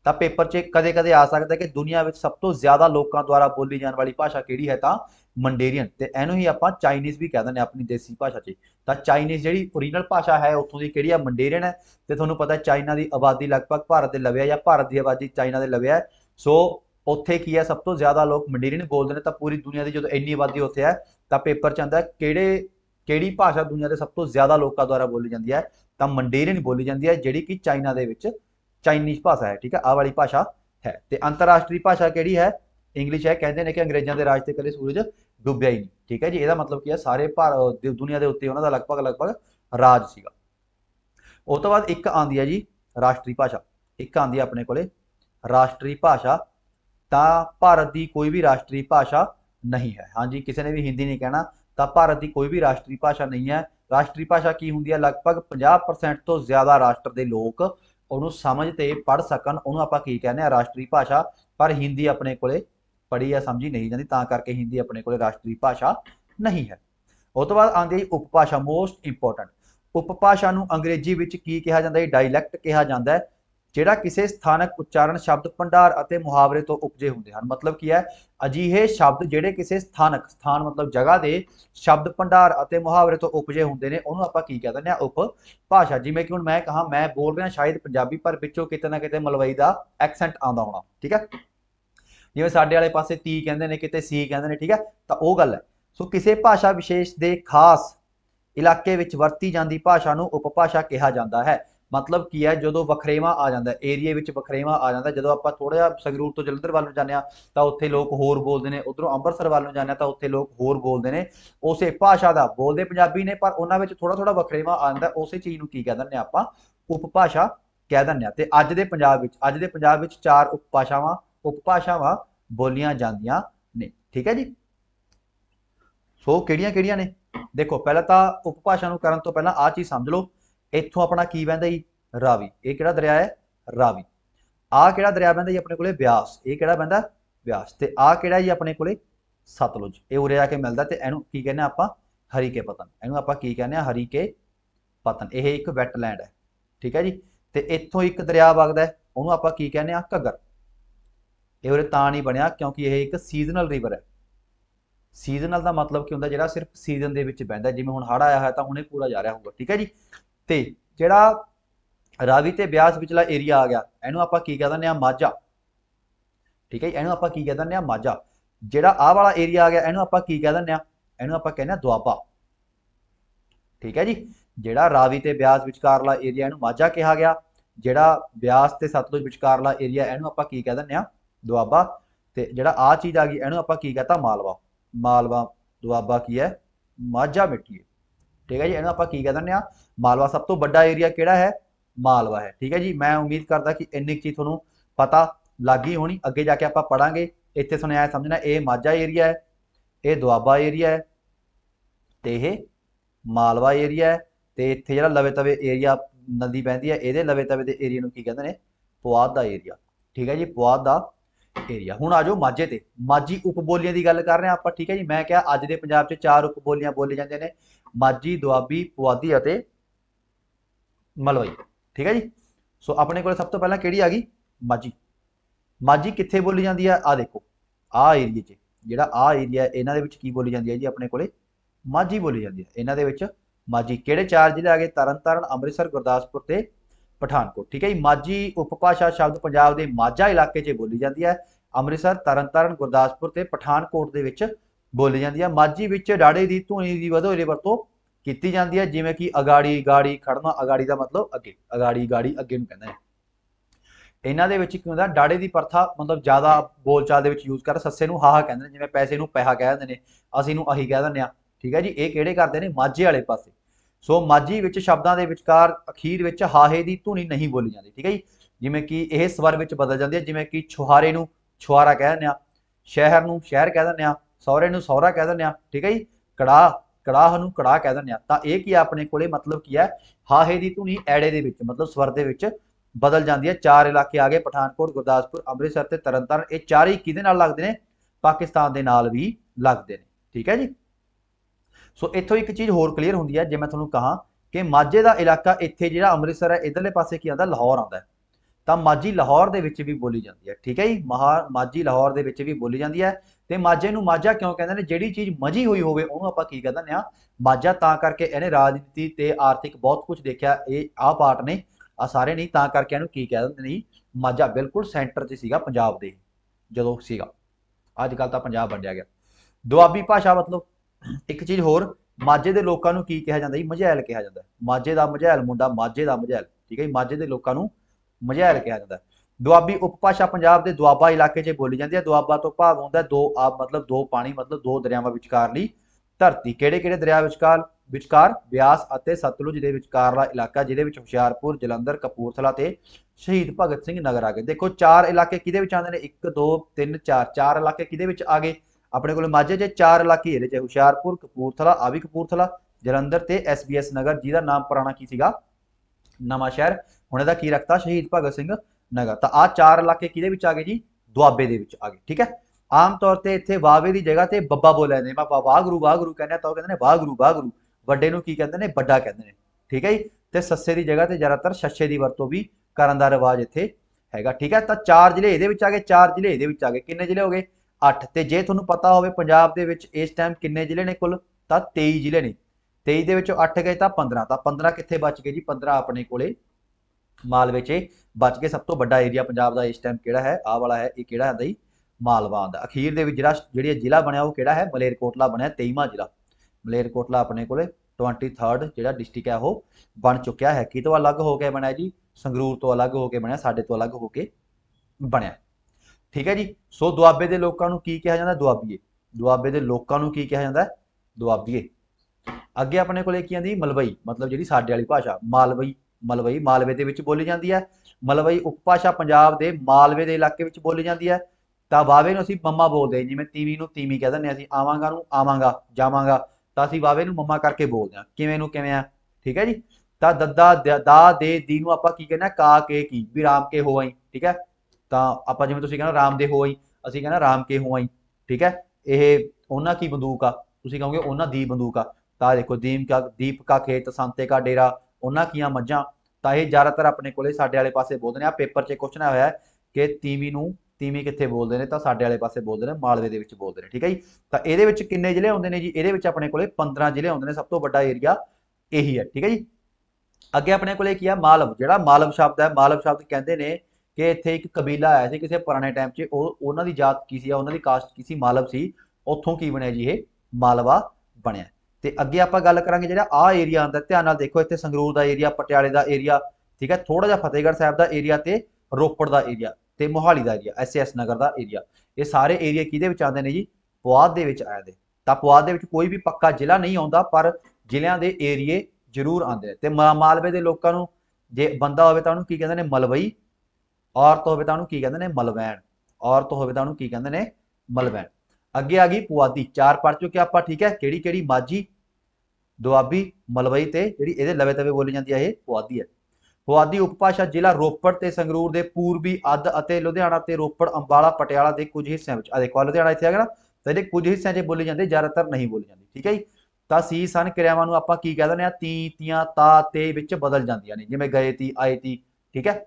Speaker 1: ਤਾਂ ਪੇਪਰ 'ਚ ਕਦੇ-ਕਦੇ ਆ ਸਕਦਾ ਕਿ ਦੁਨੀਆ ਵਿੱਚ ਸਭ ਤੋਂ ਜ਼ਿਆਦਾ ਲੋਕਾਂ ਦੁਆਰਾ ਬੋਲੀ ਜਾਣ ਵਾਲੀ ਭਾਸ਼ਾ ਕਿਹੜੀ ਹੈ ਤਾਂ ਮੰਡੇਰੀਅਨ ਤੇ ਇਹਨੂੰ ਹੀ ਆਪਾਂ ਚਾਈਨੀਜ਼ ਵੀ ਕਹਿੰਦੇ ਦਿੰਦੇ ਆਪਣੀ ਦੇਸੀ ਭਾਸ਼ਾ 'ਚ ਤਾਂ ਚਾਈਨੀਜ਼ ਜਿਹੜੀ origignal ਭਾਸ਼ਾ ਹੈ ਉੱਥੋਂ ਦੀ ਕਿਹੜੀ ਆ ਮੰਡੇਰੀਅਨ ਹੈ ਤੇ ਤੁਹਾਨੂੰ ਪਤਾ ਚਾਈਨਾ ਦੀ ਆਬਾਦੀ ਲਗਭਗ ਭਾਰਤ ਦੇ ਲਵਿਆ ਜਾਂ ਭਾਰਤ ਦੀ ਆਬਾਦੀ ਚਾਈਨਾ ਦੇ ਲਵਿਆ ਸੋ ਉੱਥੇ ਕੀ ਹੈ ਸਭ ਤੋਂ ਜ਼ਿਆਦਾ ਲੋਕ ਮੰਡੇਰੀਅਨ ਬੋਲਦੇ ਨੇ ਤਾਂ ਪੂਰੀ ਦੁਨੀਆ ਦੀ ਜਦੋਂ ਇੰਨੀ ਆਬਾਦੀ ਉੱਥੇ ਹੈ ਤਾਂ ਪੇਪਰ 'ਚ ਆਂਦਾ ਕਿਹੜੇ ਕਿਹੜੀ ਭਾਸ਼ਾ ਦੁਨੀਆ ਦੇ ਸਭ ਤੋਂ ਜ਼ਿਆਦਾ ਲੋਕਾਂ ਦੁਆਰਾ ਬੋਲੀ ਜਾਂਦੀ ਹੈ ਤਾਂ ਮੰਡੇਰੀਅਨ ਬੋਲੀ ਜਾਂਦੀ ਹੈ ਜਿਹੜੀ ਕਿ ਚਾਈਨਾ ਦੇ ਵਿੱਚ ਚਾਈਨੀਜ਼ ਭਾਸ਼ਾ ਹੈ ਠੀਕ ਹੈ ਆ ਵਾਲੀ ਭਾਸ਼ਾ ਹੈ ਤੇ ਅੰਤਰਰਾਸ਼ਟਰੀ ਭਾਸ਼ਾ ਕਿਹੜੀ ਹੈ ਇੰਗਲਿਸ਼ ਹੈ ਕਹਿੰਦੇ ਨੇ ਕਿ ਅੰਗਰੇਜ਼ਾਂ ਦੇ ਰਾਜ ਤੇ ਕਦੇ ਸੂਰਜ ਡੁੱਬਿਆ ਹੀ ਨਹੀਂ ਠੀਕ ਹੈ ਜੀ ਇਹਦਾ ਮਤਲਬ ਕੀ ਹੈ ਸਾਰੇ ਭਾਰਤ ਦੁਨੀਆ ਦੇ ਉੱਤੇ ਉਹਨਾਂ ਦਾ ਲਗਭਗ ਲਗਭਗ ਰਾਜ ਸੀਗਾ ਉਸ ਤੋਂ ਬਾਅਦ ਇੱਕ ਆਂਦੀ ਹੈ ਜੀ ਰਾਸ਼ਟਰੀ ਭਾਸ਼ਾ ਇੱਕ ਆਂਦੀ ਹੈ ਆਪਣੇ ਕੋਲੇ ਰਾਸ਼ਟਰੀ ਭਾਸ਼ਾ ਤਾਂ ਭਾਰਤ ਦੀ ਕੋਈ ਵੀ ਰਾਸ਼ਟਰੀ ਭਾਸ਼ਾ ਨਹੀਂ ਹੈ ਹਾਂਜੀ ਕਿਸੇ ਨੇ ਵੀ ਹਿੰਦੀ ਨਹੀਂ ਕਹਿਣਾ ਤਾਂ ਭਾਰਤ ਦੀ ਕੋਈ ਵੀ ਰਾਸ਼ਟਰੀ ਭਾਸ਼ਾ ਨਹੀਂ ਹੈ ਰਾਸ਼ਟਰੀ ਭਾਸ਼ਾ ਕੀ ਹੁੰਦੀ ਹੈ ਲਗਭਗ 50% ਤੋਂ ਜ਼ਿਆਦਾ ਰਾਸ਼ਟਰ ਦੇ ਲੋਕ ਉਹਨੂੰ ਸਮਝ ਤੇ ਪੜ ਸਕਣ ਉਹਨੂੰ ਆਪਾਂ ਕੀ ਕਹਿੰਦੇ ਆ ਰਾਸ਼ਟਰੀ ਭਾਸ਼ਾ ਪਰ ਹਿੰਦੀ ਆਪਣੇ ਕੋਲੇ ਪੜ੍ਹੀ ਜਾਂ ਸਮਝੀ ਨਹੀਂ ਜਾਂਦੀ ਤਾਂ ਕਰਕੇ ਹਿੰਦੀ ਆਪਣੇ ਕੋਲੇ ਰਾਸ਼ਟਰੀ ਭਾਸ਼ਾ ਨਹੀਂ ਹੈ ਉਸ ਤੋਂ ਬਾਅਦ ਆਉਂਦੀ ਹੈ ਉਪਭਾਸ਼ਾ ਮੋਸਟ ਇੰਪੋਰਟੈਂਟ ਉਪਭਾਸ਼ਾ ਨੂੰ ਅੰਗਰੇਜ਼ੀ ਵਿੱਚ ਕੀ ਕਿਹਾ ਜਾਂਦਾ ਹੈ ਡਾਇਲੈਕਟ ਕਿਹਾ ਜਾਂਦਾ ਹੈ ਜਿਹੜਾ ਕਿਸੇ ਸਥਾਨਕ ਉਚਾਰਨ ਸ਼ਬਦ ਭੰਡਾਰ ਅਤੇ ਮੁਹਾਵਰੇ ਤੋਂ ਉਪਜੇ ਹੁੰਦੇ ਹਨ ਮਤਲਬ ਕੀ ਹੈ ਅਜਿਹੇ ਸ਼ਬਦ ਜਿਹੜੇ ਕਿਸੇ ਸਥਾਨਕ ਸਥਾਨ ਮਤਲਬ ਜਗ੍ਹਾ ਦੇ ਸ਼ਬਦ ਭੰਡਾਰ ਅਤੇ ਮੁਹਾਵਰੇ ਤੋਂ ਉਪਜੇ ਹੁੰਦੇ ਨੇ ਉਹਨੂੰ ਆਪਾਂ ਕੀ ਕਹਿੰਦੇ ਨੇ ਉਪ ਭਾਸ਼ਾ ਜਿਵੇਂ ਕਿ ਹੁਣ ਮੈਂ ਕਹਾ ਮੈਂ ਬੋਲ ਰਿਹਾ ਸ਼ਾਇਦ ਪੰਜਾਬੀ ਪਰ ਵਿੱਚੋਂ ਕਿਤੇ ਨਾ ਕਿਤੇ ਮਲਵਈ ਦਾ ਐਕਸੈਂਟ ਆਉਂਦਾ ਹੋਣਾ ਠੀਕ ਹੈ ਜਿਵੇਂ ਸਾਡੇ ਵਾਲੇ ਪਾਸੇ ਤੀ ਕਹਿੰਦੇ ਨੇ ਕਿਤੇ ਸੀ ਕਹਿੰਦੇ ਨੇ ਠੀਕ ਹੈ ਤਾਂ ਉਹ ਗੱਲ ਹੈ ਸੋ ਕਿਸੇ ਭਾਸ਼ਾ ਵਿਸ਼ੇਸ਼ ਦੇ ਖਾਸ ਇਲਾਕੇ ਵਿੱਚ ਵਰਤੀ ਜਾਂਦੀ ਭਾਸ਼ਾ ਨੂੰ ਉਪਭਾਸ਼ਾ ਕਿਹਾ ਜਾਂਦਾ ਹੈ ਮਤਲਬ ਕੀ ਹੈ ਜਦੋਂ ਵਖਰੇਵਾ ਆ ਜਾਂਦਾ ਏਰੀਆ ਵਿੱਚ ਵਖਰੇਵਾ ਆ ਜਾਂਦਾ ਜਦੋਂ ਆਪਾਂ ਥੋੜਾ ਜਿਹਾ ਸੰਗਰੂਰ ਤੋਂ ਜਲੰਧਰ ਵੱਲ ਨੂੰ ਜਾਂਦੇ ਆ ਤਾਂ ਉੱਥੇ ਲੋਕ ਹੋਰ ਬੋਲਦੇ ਨੇ ਉਧਰੋਂ ਅੰਮ੍ਰਿਤਸਰ ਵੱਲ ਨੂੰ ਜਾਂਦੇ ਆ ਤਾਂ ਉੱਥੇ ਲੋਕ ਹੋਰ ਬੋਲਦੇ ਨੇ ਉਸੇ ਭਾਸ਼ਾ ਦਾ ਬੋਲਦੇ ਪੰਜਾਬੀ ਨੇ ਪਰ ਉਹਨਾਂ ਵਿੱਚ ਥੋੜਾ ਥੋੜਾ ਵਖਰੇਵਾ ਆ ਜਾਂਦਾ ਉਸੇ ਚੀਜ਼ ਨੂੰ ਕੀ ਕਹਿੰਦੇ ਆ ਆਪਾਂ ਉਪਭਾਸ਼ਾ ਕਹਿ ਦਿੰਦੇ ਆ ਤੇ ਅੱਜ ਦੇ ਪੰਜਾਬ ਵਿੱਚ ਅੱਜ ਦੇ ਪੰਜਾਬ ਵਿੱਚ ਚਾਰ ਉਪਭਾਸ਼ਾਵਾਂ ਉਪਭਾਸ਼ਾਵਾਂ ਬੋਲੀਆਂ ਜਾਂਦੀਆਂ ਨੇ ਠੀਕ ਹੈ ਜੀ ਸੋ ਕਿਹੜੀਆਂ-ਕਿਹੜੀਆਂ ਨੇ ਦੇਖੋ ਪਹਿਲਾਂ ਤਾਂ ਉਪਭਾਸ਼ਾ ਨੂੰ ਕਰਨ ਤੋਂ ਪਹਿਲਾਂ ਆ ਚੀਜ਼ ਸਮਝ ਲਓ ਇੱਥੋਂ ਆਪਣਾ ਕੀ ਵਹਿੰਦਾ ਜੀ ਰਾਵੀ ਇਹ ਕਿਹੜਾ ਦਰਿਆ ਹੈ ਰਾਵੀ ਆ ਕਿਹੜਾ ਦਰਿਆ ਵਹਿੰਦਾ ਜੀ ਆਪਣੇ ਕੋਲੇ ਬਿਆਸ ਇਹ ਕਿਹੜਾ ਵਹਿੰਦਾ ਬਿਆਸ ਤੇ ਆ ਕਿਹੜਾ ਜੀ ਆਪਣੇ ਕੋਲੇ ਸਤਲੁਜ ਇਹ ਉਰੇ ਆ ਕੇ ਮਿਲਦਾ ਤੇ ਇਹਨੂੰ ਕੀ ਕਹਿੰਦੇ ਆਪਾਂ ਹਰੀਕੇ ਪਤਨ ਇਹਨੂੰ ਆਪਾਂ ਕੀ ਕਹਿੰਦੇ ਆ ਹਰੀਕੇ ਪਤਨ ਇਹ ਇੱਕ ਵੈਟਲੈਂਡ ਹੈ ਠੀਕ ਹੈ ਜੀ ਤੇ ਇੱਥੋਂ ਇੱਕ ਦਰਿਆ ਵਗਦਾ ਉਹਨੂੰ ਆਪਾਂ ਕੀ ਕਹਿੰਦੇ ਆ ਘੱਗਰ ਇਹ ਉਰੇ ਤਾਂ ਨਹੀਂ ਬਣਿਆ ਕਿਉਂਕਿ ਇਹ ਇੱਕ ਸੀਜ਼ਨਲ ਰਿਵਰ ਹੈ ਸੀਜ਼ਨਲ ਦਾ ਮਤਲਬ ਕੀ ਹੁੰਦਾ ਜਿਹੜਾ ਸਿਰਫ ਸੀਜ਼ਨ ਦੇ ਵਿੱਚ ਵਹਿੰਦਾ ਜਿਵੇਂ ਹੁਣ ਹੜ ਆਇਆ ਹੈ ਤਾਂ ਹੁਣੇ ਪੂਰਾ ਜਾ ਰਿਹਾ ਹੋਊਗਾ ਠੀਕ ਹੈ ਜੀ ਤੇ ਜਿਹੜਾ ਰਾਵੀ ਤੇ ਬਿਆਸ ਵਿਚਲਾ ਏਰੀਆ ਆ ਗਿਆ ਇਹਨੂੰ ਆਪਾਂ ਕੀ ਕਹਿ ਦਿੰਦੇ ਆ ਮਾਝਾ ਠੀਕ ਹੈ ਜੀ ਇਹਨੂੰ ਆਪਾਂ ਕੀ ਕਹਿ ਦਿੰਦੇ ਆ ਮਾਝਾ ਜਿਹੜਾ ਆਹ ਵਾਲਾ ਏਰੀਆ ਆ ਗਿਆ ਇਹਨੂੰ ਆਪਾਂ ਕੀ ਕਹਿ ਦਿੰਦੇ ਆ ਇਹਨੂੰ ਆਪਾਂ ਕਹਿੰਦੇ ਆ ਦੁਆਬਾ ਠੀਕ ਹੈ ਜੀ ਜਿਹੜਾ ਰਾਵੀ ਤੇ ਬਿਆਸ ਵਿਚਕਾਰਲਾ ਏਰੀਆ ਇਹਨੂੰ ਮਾਝਾ ਕਿਹਾ ਗਿਆ ਜਿਹੜਾ ਬਿਆਸ ਤੇ ਸਤਲੁਜ ਵਿਚਕਾਰਲਾ ਏਰੀਆ ਇਹਨੂੰ ਆਪਾਂ ਕੀ ਕਹਿ ਦਿੰਦੇ ਆ ਦੁਆਬਾ ਤੇ ਜਿਹੜਾ ਆ ਚੀਜ਼ ਆ ਗਈ ਇਹਨੂੰ ਆਪਾਂ ਕੀ ਕਹਤਾ ਮਾਲਵਾ ਮਾਲਵਾ ਦੁਆਬਾ ਕੀ ਹੈ ਮਾਝਾ ਮਿੱਟੀ ਹੈ ਠੀਕ ਹੈ ਜੀ ਇਹਨੂੰ ਆਪਾਂ ਕੀ ਕਹਿੰਦੇ ਆ ਮਾਲਵਾ ਸਭ ਤੋਂ ਵੱਡਾ ਏਰੀਆ ਕਿਹੜਾ ਹੈ ਮਾਲਵਾ ਹੈ ਠੀਕ ਹੈ ਜੀ ਮੈਂ ਉਮੀਦ ਕਰਦਾ ਕਿ ਇੰਨੀ ਚੀਜ਼ ਤੁਹਾਨੂੰ ਪਤਾ ਲੱਗੀ ਹੋਣੀ ਅੱਗੇ ਜਾ ਕੇ ਆਪਾਂ ਪੜਾਂਗੇ ਇੱਥੇ ਸੁਣਿਆ ਸਮਝਣਾ ਇਹ ਮਾਝਾ ਏਰੀਆ ਹੈ ਇਹ ਦੁਆਬਾ ਏਰੀਆ ਹੈ ਤੇ ਇਹ ਮਾਲਵਾ ਏਰੀਆ ਹੈ ਤੇ ਇੱਥੇ ਜਿਹੜਾ ਲਵੇ ਤਵੇ ਏਰੀਆ ਨਦੀ ਵਹਿੰਦੀ ਹੈ ਇਹਦੇ ਲਵੇ ਤਵੇ ਦੇ ਏਰੀਆ ਨੂੰ ਕੀ ਕਹਿੰਦੇ ਨੇ ਪੁਆਧ ਦਾ ਏਰੀਆ ਠੀਕ ਹੈ ਜੀ ਪੁਆਧ ਦਾ ਏਰੀਆ ਹੁਣ ਆਜੋ ਮਾਝੇ ਤੇ ਮਾਝੀ ਉਪਬੋਲੀਆਂ ਦੀ ਗੱਲ ਕਰ ਰਹੇ ਆ ਆਪਾਂ ਠੀਕ ਹੈ ਜੀ ਮੈਂ ਕਿਹਾ ਅੱਜ ਦੇ ਪੰਜਾਬ 'ਚ ਚਾਰ ਉਪਬੋਲੀਆਂ ਬੋਲੇ ਜਾਂਦੇ ਨੇ ਮਾਝੀ ਦੁਆਬੀ ਪੁਆਧੀ ਅਤੇ ਮਲਵਈ ਠੀਕ ਹੈ ਜੀ ਸੋ ਆਪਣੇ ਕੋਲ ਸਭ ਤੋਂ ਪਹਿਲਾਂ ਕਿਹੜੀ ਆ ਗਈ ਮਾਝੀ ਮਾਝੀ ਕਿੱਥੇ ਬੋਲੀ ਜਾਂਦੀ ਆ ਆ ਦੇਖੋ ਆ ਏਰੀਆ 'ਚ ਜਿਹੜਾ ਆ ਏਰੀਆ ਇਹਨਾਂ ਦੇ ਵਿੱਚ ਕੀ ਬੋਲੀ ਜਾਂਦੀ ਹੈ ਜੀ ਆਪਣੇ ਕੋਲੇ ਮਾਝੀ ਬੋਲੀ ਜਾਂਦੀ ਹੈ ਇਹਨਾਂ ਦੇ ਵਿੱਚ ਮਾਝੀ ਕਿਹੜੇ ਚਾਰ ਜ਼ਿਲ੍ਹੇ ਆ ਗਏ ਤਰਨਤਾਰਨ ਅੰਮ੍ਰਿਤਸਰ ਗੁਰਦਾਸਪੁਰ ਤੇ ਪਠਾਨਕੋਟ ਠੀਕ ਹੈ ਜੀ ਮਾਝੀ ਉਪਭਾਸ਼ਾ ਸ਼ਬਦ ਪੰਜਾਬ ਦੇ ਮਾਝਾ ਇਲਾਕੇ 'ਚ ਬੋਲੀ ਜਾਂਦੀ ਹੈ ਅੰਮ੍ਰਿਤਸਰ ਤਰਨਤਾਰਨ ਗੁਰਦਾਸਪੁਰ ਤੇ ਪਠਾਨਕੋਟ ਦੇ ਵਿੱਚ ਬੋਲੀ ਜਾਂਦੀ ਹੈ ਮਾਝੀ ਵਿੱਚ ਡਾੜੇ ਦੀ ਧੁਨੀ ਦੀ ਵਧੇਰੇ ਵਰਤੋਂ ਕੀਤੀ ਜਾਂਦੀ ਹੈ ਜਿਵੇਂ ਕਿ ਅਗਾੜੀ ਗਾੜੀ ਖੜਨਾ ਅਗਾੜੀ ਦਾ ਮਤਲਬ ਅੱਗੇ ਅਗਾੜੀ ਗਾੜੀ ਅੱਗੇ ਨੂੰ ਕਹਿੰਦੇ ਨੇ ਇਹਨਾਂ ਦੇ ਵਿੱਚ ਕੀ ਹੁੰਦਾ ਡਾੜੇ ਦੀ ਪਰਥਾ ਮਤਲਬ ਜ਼ਿਆਦਾ ਬੋਲਚਾਲ ਦੇ ਵਿੱਚ ਯੂਜ਼ ਕਰ ਸੱਸੇ ਨੂੰ ਹਾਹਾ ਕਹਿੰਦੇ ਨੇ ਜਿਵੇਂ ਪੈਸੇ ਨੂੰ ਪੈਹਾ ਕਹਿ ਦਿੰਦੇ ਨੇ ਅਸੀਂ ਨੂੰ ਅਹੀ ਕਹਿ ਦਿੰਦੇ ਆ ਠੀਕ ਹੈ ਜੀ ਇਹ ਕਿਹੜੇ ਕਰਦੇ ਨੇ ਮਾਝੇ ਵਾਲੇ ਪਾਸੇ ਸੋ ਮਾਝੀ ਵਿੱਚ ਸ਼ਬਦਾਂ ਦੇ ਵਿਚਕਾਰ ਅਖੀਰ ਵਿੱਚ ਹਾਹੇ ਦੀ ਧੁਨੀ ਨਹੀਂ ਬੋਲੀ ਜਾਂਦੀ ਠੀਕ ਹੈ ਜੀ ਜਿਵੇਂ ਕਿ ਇਹ ਸਵਰ ਵਿੱਚ ਬਦਲ ਜਾਂਦੀ ਹੈ ਜਿਵੇਂ ਕਿ ਛੁਹਾਰੇ ਨੂੰ ਛੁਆਰਾ ਕਹਿ ਦਿੰਦੇ ਆ ਸ਼ਹਿਰ ਨੂੰ ਸ਼ਹਿਰ ਕਹਿ ਦਿੰਦੇ ਆ ਸੌਰੇ ਨੂੰ ਸੌਰਾ ਕਹਿ ਦਿੰਦੇ ਆ ਠੀਕ ਹੈ ਜੀ ਕੜਾ ਕੜਾਹ ਨੂੰ ਕੜਾ ਕਹਿ ਦਿੰਦੇ ਆ ਤਾਂ ਇਹ ਕੀ ਆਪਣੇ ਕੋਲੇ ਮਤਲਬ ਕੀ ਹੈ ਹਾਹੇ ਦੀ ਧੁਨੀ ਐੜੇ ਦੇ ਵਿੱਚ ਮਤਲਬ ਸਵਰ ਦੇ ਵਿੱਚ ਬਦਲ ਜਾਂਦੀ ਹੈ ਚਾਰ ਇਲਾਕੇ ਆ ਗਏ ਪਠਾਨਕੋਟ ਗੁਰਦਾਸਪੁਰ ਅੰਮ੍ਰਿਤਸਰ ਤੇ ਤਰਨਤਾਰਨ ਇਹ ਚਾਰ ਹੀ ਕਿਹਦੇ ਨਾਲ ਲੱਗਦੇ ਨੇ ਪਾਕਿਸਤਾਨ ਦੇ ਨਾਲ ਵੀ ਲੱਗਦੇ ਨੇ ਠੀਕ ਹੈ ਜੀ ਸੋ ਇੱਥੋਂ ਇੱਕ ਚੀਜ਼ ਹੋਰ ਕਲੀਅਰ ਹੁੰਦੀ ਹੈ ਜੇ ਮੈਂ ਤੁਹਾਨੂੰ ਕਹਾ ਕਿ ਮਾਝੇ ਦਾ ਇਲਾਕਾ ਇੱਥੇ ਜਿਹੜਾ ਅੰਮ੍ਰਿਤਸਰ ਹੈ ਇਧਰਲੇ ਪਾਸੇ ਕੀ ਆਉਂਦਾ ਲਾਹੌਰ ਆਉਂਦਾ ਤਾਂ ਮਾਝੀ ਲਾਹੌਰ ਦੇ ਵਿੱਚ ਵੀ ਬੋਲੀ ਜਾਂਦੀ ਹੈ ਠੀਕ ਹੈ ਜੀ ਮਾਝੀ ਲਾਹੌਰ ਦੇ ਵਿੱਚ ਵੀ ਬੋਲੀ ਜਾਂਦੀ ਹੈ ਤੇ ਮਾਝੇ ਨੂੰ ਮਾਝਾ ਕਿਉਂ ਕਹਿੰਦੇ ਨੇ ਜਿਹੜੀ ਚੀਜ਼ ਮਝੀ ਹੋਈ ਹੋਵੇ ਉਹਨੂੰ ਆਪਾਂ ਕੀ ਕਹਿੰਦੇ ਆ ਮਾਝਾ ਤਾਂ ਕਰਕੇ ਇਹਨੇ ਰਾਜਨੀਤੀ ਤੇ ਆਰਥਿਕ ਬਹੁਤ ਕੁਝ ਦੇਖਿਆ ਇਹ ਆ ਪਾਰਟ ਨੇ ਆ ਸਾਰੇ ਨਹੀਂ ਤਾਂ ਕਰਕੇ ਇਹਨੂੰ ਕੀ ਕਹਿ ਦਿੰਦੇ ਨਹੀਂ ਮਾਝਾ ਬਿਲਕੁਲ ਸੈਂਟਰ 'ਚ ਸੀਗਾ ਪੰਜਾਬ ਦੇ ਜਦੋਂ ਸੀਗਾ ਅੱਜ ਕੱਲ ਤਾਂ ਪੰਜਾਬ ਵੰਡਿਆ ਗਿਆ ਦੁਆਬੀ ਭਾਸ਼ਾ ਮਤਲਬ ਇੱਕ ਚੀਜ਼ ਹੋਰ ਮਾਝੇ ਦੇ ਲੋਕਾਂ ਨੂੰ ਕੀ ਕਿਹਾ ਜਾਂਦਾ ਜੀ ਮਝੈਲ ਕਿਹਾ ਜਾਂਦਾ ਮਾਝੇ ਦਾ ਮਝੈਲ ਮੁੰਡਾ ਮਾਝੇ ਦਾ ਮਝੈਲ ਠੀਕ ਹੈ ਜੀ ਮਾਝੇ ਦੇ ਲੋਕਾਂ ਨੂੰ ਮਝੈਲ ਕਿਹਾ ਜਾਂਦਾ ਦੁਆਬੀ ਉਪਭਾਸ਼ਾ ਪੰਜਾਬ ਦੇ ਦੁਆਬਾ ਇਲਾਕੇ 'ਚ ਬੋਲੀ ਜਾਂਦੀ ਹੈ ਦੁਆਬਾ ਤੋਂ ਭਾਵ ਹੁੰਦਾ ਦੋ ਆਬ ਮਤਲਬ ਦੋ ਪਾਣੀ ਮਤਲਬ ਦੋ ਦਰਿਆਵਾਂ ਵਿਚਕਾਰਲੀ ਧਰਤੀ ਕਿਹੜੇ-ਕਿਹੜੇ ਦਰਿਆ ਵਿਚਕਾਰ ਵਿਚਕਾਰ ਬਿਆਸ ਅਤੇ ਸਤਲੁਜ ਦੇ ਵਿਚਕਾਰਲਾ ਇਲਾਕਾ ਜਿਹਦੇ ਵਿੱਚ ਹੁਸ਼ਿਆਰਪੁਰ ਜਲੰਧਰ ਕਪੂਰਥਲਾ ਤੇ ਸ਼ਹੀਦ ਭਗਤ ਸਿੰਘ ਨਗਰ ਆ ਗਏ ਦੇਖੋ ਚਾਰ ਇਲਾਕੇ ਕਿਹਦੇ ਵਿੱਚ ਆਉਂਦੇ ਨੇ 1 2 3 4 ਚਾਰ ਇਲਾਕੇ ਕਿਹਦੇ ਵਿੱਚ ਆ ਗਏ ਆਪਣੇ ਕੋਲ ਮਾਝੇ ਦੇ ਚਾਰ ਇਲਾਕੇ ਇਹਦੇ 'ਚ ਹੁਸ਼ਿਆਰਪੁਰ ਕਪੂਰਥਲਾ ਆ ਵੀ ਕਪੂਰਥਲਾ ਜਲੰਧਰ ਤੇ ਐਸਬੀਐਸ ਨਗਰ ਜਿਹਦਾ ਨਾਮ ਪੁਰਾਣਾ ਕੀ ਸੀਗਾ ਨਵਾਂ ਸ਼ਹਿਰ ਹੁਣ ਇਹਦਾ ਕੀ ਰੱਖਤਾ ਸ਼ਹੀਦ ਭਗਤ ਸਿੰਘ ਨਗਰ ਤਾਂ ਆ ਚਾਰ ਇਲਾਕੇ ਕਿਹਦੇ ਵਿੱਚ ਆ ਗਏ ਜੀ ਦੁਆਬੇ ਦੇ ਵਿੱਚ ਆ ਗਏ ਠੀਕ ਹੈ ਆਮ ਤੌਰ ਤੇ ਇੱਥੇ ਵਾਵੇ ਦੀ ਜਗ੍ਹਾ ਤੇ ਬੱਬਾ ਬੋਲਿਆ ਨੇ ਮੈਂ ਵਾਗਰੂ ਵਾਗਰੂ ਕਹਿੰਦੇ ਤਾਂ ਉਹ ਕਹਿੰਦੇ ਨੇ ਵਾਗਰੂ ਵਾਗਰੂ ਵੱਡੇ ਨੂੰ ਕੀ ਕਹਿੰਦੇ ਨੇ ਵੱਡਾ ਕਹਿੰਦੇ ਨੇ ਠੀਕ ਹੈ ਜੀ ਤੇ ਸੱਸੇ ਦੀ ਜਗ੍ਹਾ ਤੇ ਜ਼ਿਆਦਾਤਰ ਸ਼ੱਸ਼ੇ ਦੀ ਵਰਤੋਂ ਵੀ ਕਰਨ ਦਾ ਰਿਵਾਜ ਇੱਥੇ ਹੈਗਾ ਠੀਕ ਹੈ ਤਾਂ ਚਾਰ ਜ਼ਿਲ੍ਹੇ ਇਹਦੇ ਵਿੱਚ ਆ ਗਏ ਚਾਰ ਜ਼ਿਲ੍ਹੇ ਇਹਦੇ ਵਿੱਚ ਆ ਗਏ ਕਿੰਨੇ ਜ਼ਿਲ੍ਹੇ ਹੋ ਗਏ 8 ਤੇ ਜੇ ਤੁਹਾਨੂੰ ਪਤਾ ਹੋਵੇ ਪੰਜਾਬ ਦੇ ਵਿੱਚ ਇਸ ਟਾਈਮ ਕਿੰਨੇ ਜ਼ਿਲ੍ਹੇ ਨੇ ਕੁੱਲ ਤਾਂ 23 ਜ਼ਿਲ੍ਹੇ ਨੇ 23 ਦੇ ਵਿੱਚੋਂ 8 ਗਏ ਤਾਂ 15 ਤਾਂ 15 ਕਿੱਥੇ ਬਚ ਗਏ ਜੀ 15 ਆਪਣੇ ਕੋਲੇ ਮਾਲਵੇ 'ਚ ਬਚ ਕੇ ਸਭ ਤੋਂ ਵੱਡਾ ਏਰੀਆ ਪੰਜਾਬ ਦਾ ਇਸ ਟਾਈਮ ਕਿਹੜਾ ਹੈ ਆ ਵਾਲਾ ਹੈ ਇਹ ਕਿਹੜਾ ਹੈ ਮਾਲਵਾ ਦਾ ਅਖੀਰ ਦੇ ਵਿੱਚ ਜਿਹੜਾ ਜਿਹੜੀ ਜ਼ਿਲ੍ਹਾ ਬਣਿਆ ਉਹ ਕਿਹੜਾ ਹੈ ਮਲੇਰਕੋਟਲਾ ਬਣਿਆ 23ਵਾਂ ਜ਼ਿਲ੍ਹਾ ਮਲੇਰਕੋਟਲਾ ਆਪਣੇ ਕੋਲੇ 23rd ਜਿਹੜਾ ਡਿਸਟ੍ਰਿਕਟ ਹੈ ਉਹ ਬਣ ਚੁੱਕਿਆ ਹੈ ਕਿਤੋਂ ਅਲੱਗ ਹੋ ਕੇ ਬਣਿਆ ਜੀ ਸੰਗਰੂਰ ਤੋਂ ਅਲੱਗ ਹੋ ਕੇ ਬਣਿਆ ਸਾਡੇ ਤੋਂ ਅਲੱਗ ਹੋ ਕੇ ਬਣਿਆ ਠੀਕ ਹੈ ਜੀ ਸੋ ਦੁਆਬੇ ਦੇ ਲੋਕਾਂ ਨੂੰ ਕੀ ਕਿਹਾ ਜਾਂਦਾ ਦੁਆਬੀਏ ਦੁਆਬੇ ਦੇ ਲੋਕਾਂ ਨੂੰ ਕੀ ਕਿਹਾ ਜਾਂਦਾ ਦੁਆਬੀਏ ਅੱਗੇ ਆਪਣੇ ਕੋਲੇ ਕੀ ਆਂਦੀ ਮਲਵਈ ਮਤਲਬ ਜਿਹੜੀ ਸਾਡੇ ਵਾਲੀ ਭਾਸ਼ਾ ਮਾਲਵਈ ਮਲਵਈ ਮਾਲਵੇ ਦੇ ਵਿੱਚ ਬੋਲੀ ਜਾਂਦੀ ਹੈ ਮਲਵਈ ਉਪਭਾਸ਼ਾ ਪੰਜਾਬ ਦੇ ਮਾਲਵੇ ਦੇ ਇਲਾਕੇ ਵਿੱਚ ਬੋਲੀ ਜਾਂਦੀ ਹੈ ਤਾਂ ਬਾਵੇ ਨੂੰ ਅਸੀਂ ਮੰਮਾ ਬੋਲਦੇ ਹਾਂ ਜਿਵੇਂ ਤੀਵੀ ਨੂੰ ਤੀਮੀ ਕਹਿ ਦਿੰਦੇ ਅਸੀਂ ਆਵਾਂਗਾ ਨੂੰ ਆਵਾਂਗਾ ਜਾਵਾਂਗਾ ਤਾਂ ਅਸੀਂ ਬਾਵੇ ਨੂੰ ਮੰਮਾ ਕਰਕੇ ਬੋਲਦੇ ਹਾਂ ਕਿਵੇਂ ਨੂੰ ਕਿਵੇਂ ਆ ਠੀਕ ਹੈ ਜੀ ਤਾਂ ਦੱਦਾ ਦਾ ਦੇ ਦੀ ਨੂੰ ਆਪਾਂ ਕੀ ਕਹਿੰਦੇ ਕਾ ਕੇ ਕੀ ਵੀ ਰਾਮ ਕੇ ਹੋ ਆਈ ਠੀਕ ਹੈ ਤਾਂ ਆਪਾਂ ਜਿਵੇਂ ਤੁਸੀਂ ਕਹਿੰਦੇ ਰਾਮ ਦੇ ਹੋ ਆਈ ਅਸੀਂ ਕਹਿੰਦੇ ਰਾਮ ਕੇ ਹੋ ਆਈ ਠੀਕ ਹੈ ਇਹ ਉਹਨਾਂ ਕੀ ਬੰਦੂਕ ਆ ਤੁਸੀਂ ਕਹੋਗੇ ਉਹਨਾਂ ਦੀ ਬੰਦੂਕ ਆ ਤਾਂ ਦੇਖੋ ਦੀਪ ਕਾ ਦੀਪ ਕਾ ਖੇਤ ਸੰਤੇ ਕਾ ਡੇਰਾ ਉਹਨਾਂ ਕੀਆਂ ਮੱਝਾਂ ਤਾਂ ਇਹ ਜ਼ਿਆਦਾਤਰ ਆਪਣੇ ਕੋਲੇ ਸਾਡੇ ਵਾਲੇ ਪਾਸੇ ਬੋਲਦੇ ਨੇ ਆ ਪੇਪਰ 'ਚ ਕੁਐਸਚਨ ਆਇਆ ਹੋਇਆ ਕਿ ਤੀਵੀ ਨੂੰ ਤੀਵੀ ਕਿੱਥੇ ਬੋਲਦੇ ਨੇ ਤਾਂ ਸਾਡੇ ਵਾਲੇ ਪਾਸੇ ਬੋਲਦੇ ਨੇ ਮਾਲਵੇ ਦੇ ਵਿੱਚ ਬੋਲਦੇ ਨੇ ਠੀਕ ਹੈ ਜੀ ਤਾਂ ਇਹਦੇ ਵਿੱਚ ਕਿੰਨੇ ਜ਼ਿਲ੍ਹੇ ਆਉਂਦੇ ਨੇ ਜੀ ਇਹਦੇ ਵਿੱਚ ਆਪਣੇ ਕੋਲੇ 15 ਜ਼ਿਲ੍ਹੇ ਆਉਂਦੇ ਨੇ ਸਭ ਤੋਂ ਵੱਡਾ ਏਰੀਆ ਇਹੀ ਹੈ ਠੀਕ ਹੈ ਜੀ ਅੱਗੇ ਆਪਣੇ ਕੋਲੇ ਕੀ ਆ ਮਾਲਵ ਜਿਹੜਾ ਮਾਲਵ ਸ਼ਬਦ ਹੈ ਮਾਲਵ ਸ਼ਬਦ ਕਹਿੰਦੇ ਨੇ ਕਿ ਇੱਥੇ ਇੱਕ ਕਬੀਲਾ ਆਇਆ ਸੀ ਕਿਸੇ ਪੁਰਾਣੇ ਟਾਈਮ 'ਚ ਉਹ ਉਹਨਾਂ ਦੀ ਜਾਤ ਕੀ ਸੀ ਆ ਉਹਨਾਂ ਦੀ ਕਾਸਟ ਕੀ ਸੀ ਮਾਲਵ ਸੀ ਉੱਥੋਂ ਕੀ ਬਣਿਆ ਜੀ ਇਹ ਮਾਲਵਾ ਬਣਿਆ ਤੇ ਅੱਗੇ ਆਪਾਂ ਗੱਲ ਕਰਾਂਗੇ ਜਿਹੜਾ ਆ ਏਰੀਆ ਆਂਦਾ ਧਿਆਨ ਨਾਲ ਦੇਖੋ ਇੱਥੇ ਸੰਗਰੂਰ ਦਾ ਏਰੀਆ ਪਟਿਆਲੇ ਦਾ ਏਰੀਆ ਠੀਕ ਹੈ ਥੋੜਾ ਜਿਹਾ ਫਤਿਹਗੜ੍ਹ ਸਾਹਿਬ ਦਾ ਏਰੀਆ ਤੇ ਰੋਪੜ ਦਾ ਏਰੀਆ ਤੇ ਮੋਹਾਲੀ ਦਾ ਏਰੀਆ ਐਸਐਸ ਨਗਰ ਦਾ ਏਰੀਆ ਇਹ ਸਾਰੇ ਏਰੀਆ ਕਿਹਦੇ ਵਿੱਚ ਆਉਂਦੇ ਨੇ ਜੀ ਪੁਆਧ ਦੇ ਵਿੱਚ ਆਉਂਦੇ ਤਾਂ ਪੁਆਧ ਦੇ ਵਿੱਚ ਕੋਈ ਵੀ ਪੱਕਾ ਜ਼ਿਲ੍ਹਾ ਨਹੀਂ ਆਉਂਦਾ ਪਰ ਜ਼ਿਲ੍ਹਿਆਂ ਦੇ ਏਰੀਏ ਜ਼ਰੂਰ ਆਉਂਦੇ ਨੇ ਤੇ ਮਾਲਵੇ ਦੇ ਲੋਕਾਂ ਨੂੰ ਜੇ ਬੰਦਾ ਹੋਵੇ ਤਾਂ ਉਹਨੂੰ ਕੀ ਕਹਿੰਦੇ ਨੇ ਮਲਵਈ ਔਰਤ ਹੋਵੇ ਤਾਂ ਉਹਨੂੰ ਕੀ ਕਹਿੰਦੇ ਨੇ ਮਲਵੈਣ ਔਰਤ ਹੋਵੇ ਤਾਂ ਉਹਨੂੰ ਕੀ ਕਹਿੰਦੇ ਨੇ ਮਲਵੈਣ ਅੱਗੇ ਆ ਗਈ ਪੁਆਧੀ ਚਾਰ ਪੜ ਚੁੱਕੇ ਆਪਾਂ ਠੀਕ ਹੈ ਕਿਹੜੀ ਕਿਹੜੀ ਮਾਝੀ ਦੁਆਬੀ ਮਲਵਈ ਤੇ ਜਿਹੜੀ ਇਹਦੇ ਲਵੇ ਤਵੇ ਬੋਲੀ ਜਾਂਦੀ ਹੈ ਇਹ ਪੁਆਧੀ ਹੈ ਪੁਆਧੀ ਉਪਭਾਸ਼ਾ ਜ਼ਿਲ੍ਹਾ ਰੋਪੜ ਤੇ ਸੰਗਰੂਰ ਦੇ ਪੂਰਬੀ ਅੱਧ ਅਤੇ ਲੁਧਿਆਣਾ ਤੇ ਰੋਪੜ ਅੰਬਾਲਾ ਪਟਿਆਲਾ ਦੇ ਕੁਝ ਹਿੱਸਿਆਂ ਵਿੱਚ ਆ ਦੇਖੋ ਲੁਧਿਆਣਾ ਇੱਥੇ ਆ ਨਾ ਤੇ ਇਹਦੇ ਕੁਝ ਹਿੱਸਿਆਂ 'ਚ ਬੋਲੀ ਜਾਂਦੀ ਜ਼ਿਆਦਾਤਰ ਨਹੀਂ ਬੋਲੀ ਜਾਂਦੀ ਠੀਕ ਹੈ ਜੀ ਤਾਂ ਸੀ ਸਨ ਕਿਰਿਆਵਾਂ ਨੂੰ ਆਪਾਂ ਕੀ ਕਹਿ ਦਿੰਦੇ ਆ ਤੀ ਤੀਆਂ ਤਾ ਤੇ ਵਿੱਚ ਬਦਲ ਜਾਂਦੀਆਂ ਨੇ ਜਿਵੇਂ ਗਏ ਤੀ ਆਏ ਤੀ ਠੀਕ ਹੈ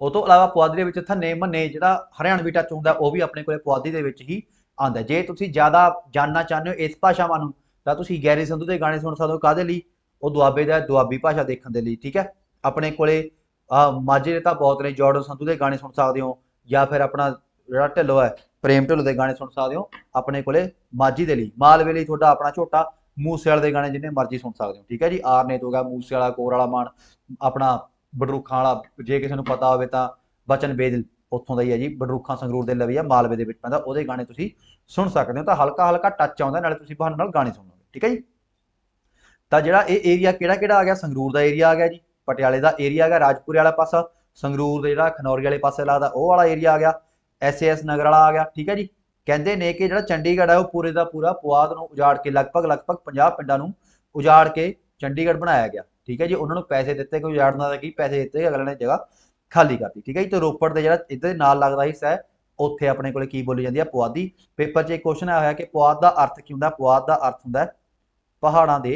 Speaker 1: ਉਹ ਤੋਂ ਇਲਾਵਾ ਪੁਆਧੀ ਦੇ ਵਿੱਚ ਥੰਨੇ ਮੰਨੇ ਜਿਹੜਾ ਹਰਿਆਣਵੀ ਟੱਚ ਹੁੰਦਾ ਉਹ ਵੀ ਆਪਣੇ ਕੋਲੇ ਪੁਆਧੀ ਦੇ ਵਿੱਚ ਹੀ ਆਂਦਾ ਜੇ ਤੁਸੀਂ ਜ਼ਿਆਦਾ ਜਾਣਨਾ ਚਾਹੁੰਦੇ ਹੋ ਇਸ ਭਾਸ਼ਾਵਾਂ ਨੂੰ ਤਾਂ ਤੁਸੀਂ ਗੈਰੀ ਸੰਧੂ ਦੇ ਗਾਣੇ ਸੁਣ ਸਕਦੇ ਹੋ ਕਾਦੇ ਲਈ ਉਹ ਦੁਆਬੇ ਦਾ ਦੁਆਬੀ ਭਾਸ਼ਾ ਦੇਖਣ ਦੇ ਲਈ ਠੀਕ ਹੈ ਆਪਣੇ ਕੋਲੇ ਆ ਦੇ ਤਾਂ ਬਹੁਤ ਨੇ ਜੋਰਡਨ ਸੰਧੂ ਦੇ ਗਾਣੇ ਸੁਣ ਸਕਦੇ ਹੋ ਜਾਂ ਫਿਰ ਆਪਣਾ ਜਿਹੜਾ ਢਿੱਲੋ ਹੈ ਪ੍ਰੇਮ ਢਿੱਲੋ ਦੇ ਗਾਣੇ ਸੁਣ ਸਕਦੇ ਹੋ ਆਪਣੇ ਕੋਲੇ ਮਾਜੀ ਦੇ ਲਈ ਮਾਲਵੇ ਲਈ ਤੁਹਾਡਾ ਆਪਣਾ ਝੋਟਾ ਮੂਸੇ ਵਾਲੇ ਦੇ ਗਾਣੇ ਜਿੰਨੇ ਮਰਜ਼ੀ ਸੁਣ ਸਕਦੇ ਹੋ ਠੀਕ ਹੈ ਜੀ ਆਰ ਹੋ ਗਿਆ ਮੂਸੇ ਵਾਲਾ ਕੋਰ ਵਾਲਾ ਮਾਨ ਆਪਣਾ ਬਡਰੂਖਾਂ ਵਾਲਾ ਜੇ ਕਿਸੇ ਨੂੰ ਪਤਾ ਹੋਵੇ ਤਾਂ ਬਚਨ ਬੇਦਲ ਉੱਥੋਂ ਦਾ ਹੀ ਹੈ ਜੀ ਬਡਰੂਖਾਂ ਸੰਗਰੂਰ ਦੇ ਲਵੀਆ ਮਾਲਵੇ ਦੇ ਵਿੱਚ ਪੈਂਦਾ ਉਹਦੇ ਗਾਣੇ ਤੁਸੀਂ ਸੁਣ ਸਕਦੇ ਹੋ ਤਾਂ ਹਲਕਾ ਹਲਕਾ ਟੱਚ ਆਉਂਦਾ ਨਾਲੇ ਤੁਸੀਂ ਬਹਾਨੇ ਨਾਲ ਗਾਣੇ ਸੁਣ ਠੀਕ ਹੈ ਜੀ ਤਾਂ ਜਿਹੜਾ ਇਹ ਏਰੀਆ ਕਿਹੜਾ ਕਿਹੜਾ ਆ ਗਿਆ ਸੰਗਰੂਰ ਦਾ ਏਰੀਆ ਆ ਗਿਆ ਜੀ ਪਟਿਆਲੇ ਦਾ ਏਰੀਆ ਆ ਗਿਆ ਰਾਜਪੁਰੇ ਵਾਲਾ ਪਾਸਾ ਸੰਗਰੂਰ ਦੇ ਜਿਹੜਾ ਖਨੌਰੀ ਵਾਲੇ ਪਾਸੇ ਲੱਗਦਾ ਉਹ ਵਾਲਾ ਏਰੀਆ ਆ ਗਿਆ ਐਸਐਸ ਨਗਰ ਵਾਲਾ ਆ ਗਿਆ ਠੀਕ ਹੈ ਜੀ ਕਹਿੰਦੇ ਨੇ ਕਿ ਜਿਹੜਾ ਚੰਡੀਗੜ੍ਹ ਹੈ ਉਹ ਪੂਰੇ ਦਾ ਪੂਰਾ ਪੁਆਧ ਨੂੰ ਉਜਾੜ ਕੇ ਲਗਭਗ ਲਗਭਗ 50 ਪਿੰਡਾਂ ਨੂੰ ਉਜਾੜ ਕੇ ਚੰਡੀਗੜ੍ਹ ਬਣਾਇਆ ਗਿਆ ਠੀਕ ਹੈ ਜੀ ਉਹਨਾਂ ਨੂੰ ਪੈਸੇ ਦਿੱਤੇ ਕੋਈ ਉਜਾੜਨਾ ਦਾ ਕੀ ਪੈਸੇ ਦਿੱਤੇ ਅਗਲੇ ਨੇ ਜਗ੍ਹਾ ਖਾਲੀ ਕਰਤੀ ਠੀਕ ਹੈ ਜੀ ਤੇ ਰੋਪੜ ਦੇ ਜਿਹੜਾ ਇਹਦੇ ਨਾਲ ਲੱਗਦਾ ਹਿੱਸਾ ਹੈ ਉੱਥੇ ਆਪਣੇ ਕੋਲੇ ਕੀ ਬੋਲੀ ਜਾਂਦੀ ਹੈ ਪੁਆਧੀ ਪੇਪਰ 'ਚ ਇੱਕ ਕੁਐਸਚਨ ਆਇਆ ਹੋਇਆ ਕਿ ਪੁਆਧ ਦਾ ਅਰਥ ਕੀ ਹੁੰਦਾ ਪੁਆਧ ਦਾ ਅਰਥ ਹੁੰਦਾ ਪਹਾੜਾਂ ਦੇ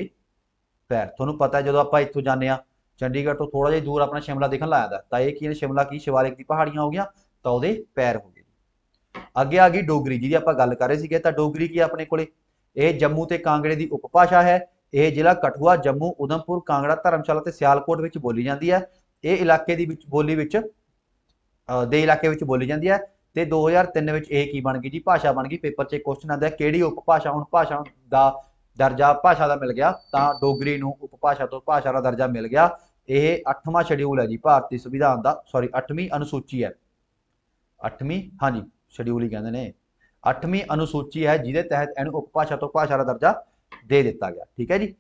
Speaker 1: ਪੈਰ ਤੁਹਾਨੂੰ ਪਤਾ ਹੈ ਜਦੋਂ ਆਪਾਂ ਇੱਥੋਂ ਜਾਂਦੇ ਆ ਚੰਡੀਗੜ੍ਹ ਤੋਂ ਥੋੜਾ ਜਿਹਾ ਦੂਰ ਆਪਣਾ ਸ਼ਿਮਲਾ ਦੇਖਣ ਲਾਇਆ ਦਾ ਤਾਂ ਇਹ ਕੀ ਹੈ ਸ਼ਿਮਲਾ ਕੀ ਸ਼ਿਵਾਲਿਕ ਦੀ ਪਹਾੜੀਆਂ ਹੋ ਗਿਆ ਤਾਂ ਉਹਦੇ ਪੈਰ ਹੋ ਗਏ ਅੱਗੇ ਆ ਗਈ ਡੋਗਰੀ ਜਿਹਦੀ ਆਪਾਂ ਗੱਲ ਕਰ ਰਹੇ ਸੀਗੇ ਤਾਂ ਡੋਗਰੀ ਕੀ ਆਪਣੇ ਕੋਲੇ ਇਹ ਜੰਮੂ ਤੇ ਕਾਂਗੜੇ ਦੀ ਉਪਭਾਸ਼ਾ ਹੈ ਇਹ ਜ਼ਿਲ੍ਹਾ ਕਠੂਆ ਜੰਮੂ ਉਦਮਪੁਰ ਕਾਂਗੜਾ ਧਰਮਸ਼ਾਲਾ ਤੇ ਸਿਆਲਕੋਟ ਵਿੱਚ ਬੋਲੀ ਜਾਂਦੀ ਹੈ ਇਹ ਇਲਾਕੇ ਦੀ ਵਿੱਚ ਬੋਲੀ ਵਿੱਚ ਦੇ ਇਲਾਕੇ ਵਿੱਚ ਬੋਲੀ ਜਾਂਦੀ ਹੈ ਤੇ 2003 ਵਿੱਚ ਇਹ ਕੀ ਬਣ ਗਈ ਜੀ ਭਾਸ਼ਾ ਬਣ ਗਈ ਪੇਪਰ 'ਚ ਕੁਐਸਚਨ ਆਉਂਦਾ ਕਿਹੜੀ ਉਪਭਾਸ਼ਾ ਹੁਣ ਭਾਸ਼ਾ ਦਾ ਦਰਜਾ ਭਾਸ਼ਾ ਦਾ ਮਿਲ ਗਿਆ ਤਾਂ ਡੋਗਰੀ ਨੂੰ ਉਪਭਾਸ਼ਾ ਤੋਂ ਭਾਸ਼ਾ ਦਾ ਦਰਜਾ ਮਿਲ ਗਿਆ ਇਹ 8ਵਾਂ ਸ਼ਡਿਊਲ ਹੈ ਜੀ ਭਾਰਤੀ ਸੰਵਿਧਾਨ ਦਾ ਸੌਰੀ 8ਵੀਂ ਅਨੁਸੂਚੀ ਹੈ 8ਵੀਂ ਹਾਂਜੀ ਸ਼ਡਿਊਲ ਹੀ ਕਹਿੰਦੇ ਨੇ 8ਵੀਂ ਅਨੁਸੂਚੀ ਹੈ ਜਿਹਦੇ ਤਹਿਤ ਇਹਨੂੰ ਉਪਭਾਸ਼ਾ ਤੋਂ ਭਾਸ਼ਾ ਦਾ ਦਰਜਾ ਦੇ ਦਿੱਤਾ ਗਿਆ ਠੀਕ ਹੈ ਜੀ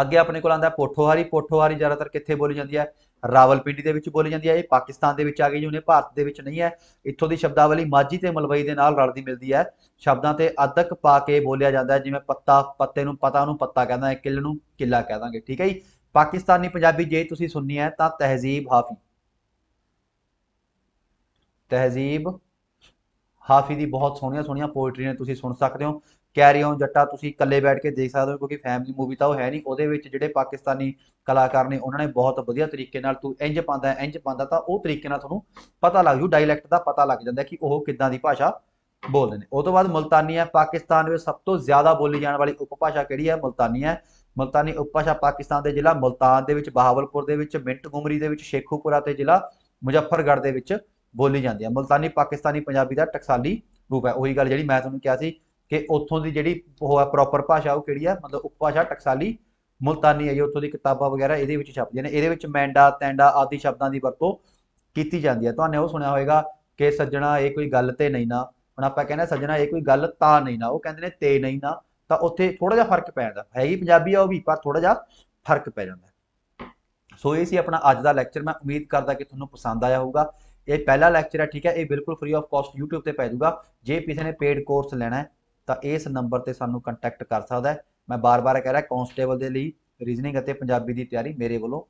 Speaker 1: ਅੱਗੇ ਆਪਣੇ ਕੋਲ ਆਂਦਾ ਪੋਠੋਹਾਰੀ ਪੋਠੋਹਾਰੀ ਜ਼ਿਆਦਾਤਰ ਕਿੱਥੇ ਬੋਲੀ ਜਾਂਦੀ ਹੈ ਰਾਵਲਪਿੰਡੀ ਦੇ ਵਿੱਚ ਬੋਲੀ ਜਾਂਦੀ ਹੈ ਇਹ ਪਾਕਿਸਤਾਨ ਦੇ ਵਿੱਚ ਆ ਗਈ ਜੀ ਉਹਨੇ ਭਾਰਤ ਦੇ ਵਿੱਚ ਨਹੀਂ ਹੈ ਇੱਥੋਂ ਦੀ ਸ਼ਬਦਾਵਲੀ ਮਾਝੀ ਤੇ ਮਲਵਈ ਦੇ ਨਾਲ ਰਲਦੀ ਮਿਲਦੀ ਹੈ ਸ਼ਬਦਾਂ ਤੇ ਅਦਕ ਪਾ ਕੇ ਬੋਲਿਆ ਜਾਂਦਾ ਹੈ ਜਿਵੇਂ ਪੱਤਾ ਪੱਤੇ ਨੂੰ ਪਤਾ ਨੂੰ ਪੱਤਾ ਕਹਿੰਦਾ ਹੈ ਕਿੱਲ ਨੂੰ ਕਿੱਲਾ ਕਹਿ ਦਾਂਗੇ ਠੀਕ ਹੈ ਜੀ ਪਾਕਿਸਤਾਨੀ ਪੰਜਾਬੀ ਜੇ ਤੁਸੀਂ ਸੁਣਨੀ ਹੈ ਤਾਂ ਤਹਿਜ਼ੀਬ ਹਾਫੀ ਤਹਿਜ਼ੀਬ ਹਾਫੀ ਦੀ ਬਹੁਤ ਸੋਹਣੀਆਂ ਸੋਹਣੀਆਂ ਪੋਇਟਰੀ ਨੇ ਤੁਸੀਂ ਸੁਣ ਸਕਦੇ ਹੋ ਕੈਰੀ ਜੱਟਾ ਤੁਸੀਂ ਇਕੱਲੇ ਬੈਠ ਕੇ ਦੇਖ ਸਕਦੇ ਹੋ ਕਿਉਂਕਿ ਫੈਮਿਲੀ ਮੂਵੀ ਤਾਂ ਉਹ ਹੈ ਨਹੀਂ ਉਹਦੇ ਵਿੱਚ ਜਿਹੜੇ ਪਾਕਿਸਤਾਨੀ ਕਲਾਕਾਰ ਨੇ ਉਹਨਾਂ ਨੇ ਬਹੁਤ ਵਧੀਆ ਤਰੀਕੇ ਨਾਲ ਤੂੰ ਇੰਜ ਪਾਉਂਦਾ ਇੰਜ ਪਾਉਂਦਾ ਤਾਂ ਉਹ ਤਰੀਕੇ ਨਾਲ ਤੁਹਾਨੂੰ ਪਤਾ ਲੱਗ ਜੂ ਡਾਇਲੈਕਟ ਦਾ ਪਤਾ ਲੱਗ ਜਾਂਦਾ ਕਿ ਉਹ ਕਿੱਦਾਂ ਦੀ ਭਾਸ਼ਾ ਬੋਲਦੇ ਨੇ ਉਹ ਤੋਂ ਬਾਅਦ ਮਲਤਾਨੀ ਹੈ ਪਾਕਿਸਤਾਨ ਵਿੱਚ ਸਭ ਤੋਂ ਜ਼ਿਆਦਾ ਬੋਲੀ ਜਾਣ ਵਾਲੀ ਉਪਭਾਸ਼ਾ ਕਿਹੜੀ ਹੈ ਮਲਤਾਨੀ ਹੈ ਮਲਤਾਨੀ ਉਪਭਾਸ਼ਾ ਪਾਕਿਸਤਾਨ ਦੇ ਜ਼ਿਲ੍ਹਾ ਮਲਤਾਨ ਦੇ ਵਿੱਚ ਬਹਾਵਲਪੁਰ ਦੇ ਵਿੱਚ ਮਿੰਟ ਗੁਮਰੀ ਦੇ ਵਿੱਚ ਸ਼ੇਖੂਪੁਰਾ ਤੇ ਜ਼ਿਲ੍ਹਾ ਮੁਜ਼ੱਫਰਗੜ੍ਹ ਦੇ ਵਿੱਚ ਬੋਲੀ ਜਾਂਦੀ ਹੈ ਮਲਤਾਨੀ ਪਾਕਿਸਤਾਨੀ ਪੰਜਾਬੀ ਦਾ ਟਕਸਾਲੀ ਰੂਪ ਹੈ ਉਹੀ ਗੱਲ ਜਿਹੜੀ ਮੈਂ ਤੁਹਾਨੂੰ ਕਿਹਾ ਸੀ ਕਿ ਉੱਥੋਂ ਦੀ ਜਿਹੜੀ ਉਹ ਆ ਪ੍ਰੋਪਰ ਭਾਸ਼ਾ ਉਹ ਕਿਹੜੀ ਆ ਮਤਲਬ ਉਪਭਾਸ਼ਾ ਟਕਸਾਲੀ ਮੁਲਤਾਨੀ ਹੈ ਉੱਥੋਂ ਦੀ ਕਿਤਾਬਾਂ ਵਗੈਰਾ ਇਹਦੇ ਵਿੱਚ ਛਪਦੀਆਂ ਨੇ ਇਹਦੇ ਵਿੱਚ ਮੈਂਡਾ ਤੈਂਡਾ ਆਦਿ ਸ਼ਬਦਾਂ ਦੀ ਵਰਤੋਂ ਕੀਤੀ ਜਾਂਦੀ ਹੈ ਤੁਹਾਨੂੰ ਉਹ ਸੁਣਿਆ ਹੋਵੇਗਾ ਕਿ ਸੱਜਣਾ ਇਹ ਕੋਈ ਗੱਲ ਤੇ ਨਹੀਂ ਨਾ ਹੁਣ ਆਪਾਂ ਕਹਿੰਦੇ ਸੱਜਣਾ ਇਹ ਕੋਈ ਗੱਲ ਤਾਂ ਨਹੀਂ ਨਾ ਉਹ ਕਹਿੰਦੇ ਨੇ ਤੇ ਨਹੀਂ ਨਾ ਤਾਂ ਉੱਥੇ ਥੋੜਾ ਜਿਹਾ ਫਰਕ ਪੈ ਜਾਂਦਾ ਹੈਗੀ ਪੰਜਾਬੀ ਆ ਉਹ ਵੀ ਪਰ ਥੋੜਾ ਜਿਹਾ ਫਰਕ ਪੈ ਜਾਂਦਾ ਸੋ ਇਹ ਸੀ ਆਪਣਾ ਅੱਜ ਦਾ ਲੈਕਚਰ ਮੈਂ ਉਮੀਦ ਕਰਦਾ ਕਿ ਤੁਹਾਨੂੰ ਪਸੰਦ ਆਇਆ ਹੋਊਗਾ ਇਹ ਪਹਿਲਾ ਲੈਕਚਰ ਹੈ ਠੀਕ ਹੈ ਇਹ ਬਿਲਕੁਲ ਫ੍ਰੀ ਆਫ ਕਾਸਟ YouTube ਤੇ ਪੈ ਜਾਊਗਾ ਜੇ ਕਿਸੇ ਨੇ ਪੇਡ ਕੋਰਸ ਲੈਣਾ ਹੈ ਤਾਂ ਇਸ ਨੰਬਰ ਤੇ ਸਾਨੂੰ ਕੰਟੈਕਟ ਕਰ ਸਕਦਾ ਹੈ ਮੈਂ ਬਾਰ-ਬਾਰ ਕਹਿ ਰਿਹਾ ਕਾਂਸਟੇਬਲ ਦੇ ਲਈ ਰੀਜ਼ਨਿੰਗ ਅਤੇ ਪੰਜਾਬੀ ਦੀ ਤਿਆਰੀ ਮੇਰੇ ਵੱਲੋਂ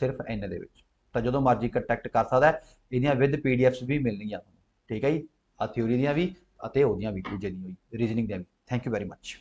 Speaker 1: ਸਿਰਫ ਇੰਨੇ ਦੇ ਵਿੱਚ ਤਾਂ ਜਦੋਂ ਮਰਜ਼ੀ ਕੰਟੈਕਟ ਕਰ ਸਕਦਾ ਹੈ ਇਹਦੀਆਂ ਵਿਦ ਪੀਡੀਐਫਸ ਵੀ ਮਿਲਣੀਆਂ ਠੀਕ ਹੈ ਜੀ ਆ ਥਿਊਰੀ ਦੀਆਂ ਵੀ ਅਤੇ ਉਹਦੀਆਂ ਵੀ ਜਿਹੜੀਆਂ ਦੀਆਂ ਵੀ ਰੀਜ਼ਨਿੰਗ ਦੇ ਵੀ ਥੈਂਕ ਯੂ ਵੈਰੀ ਮੱਚ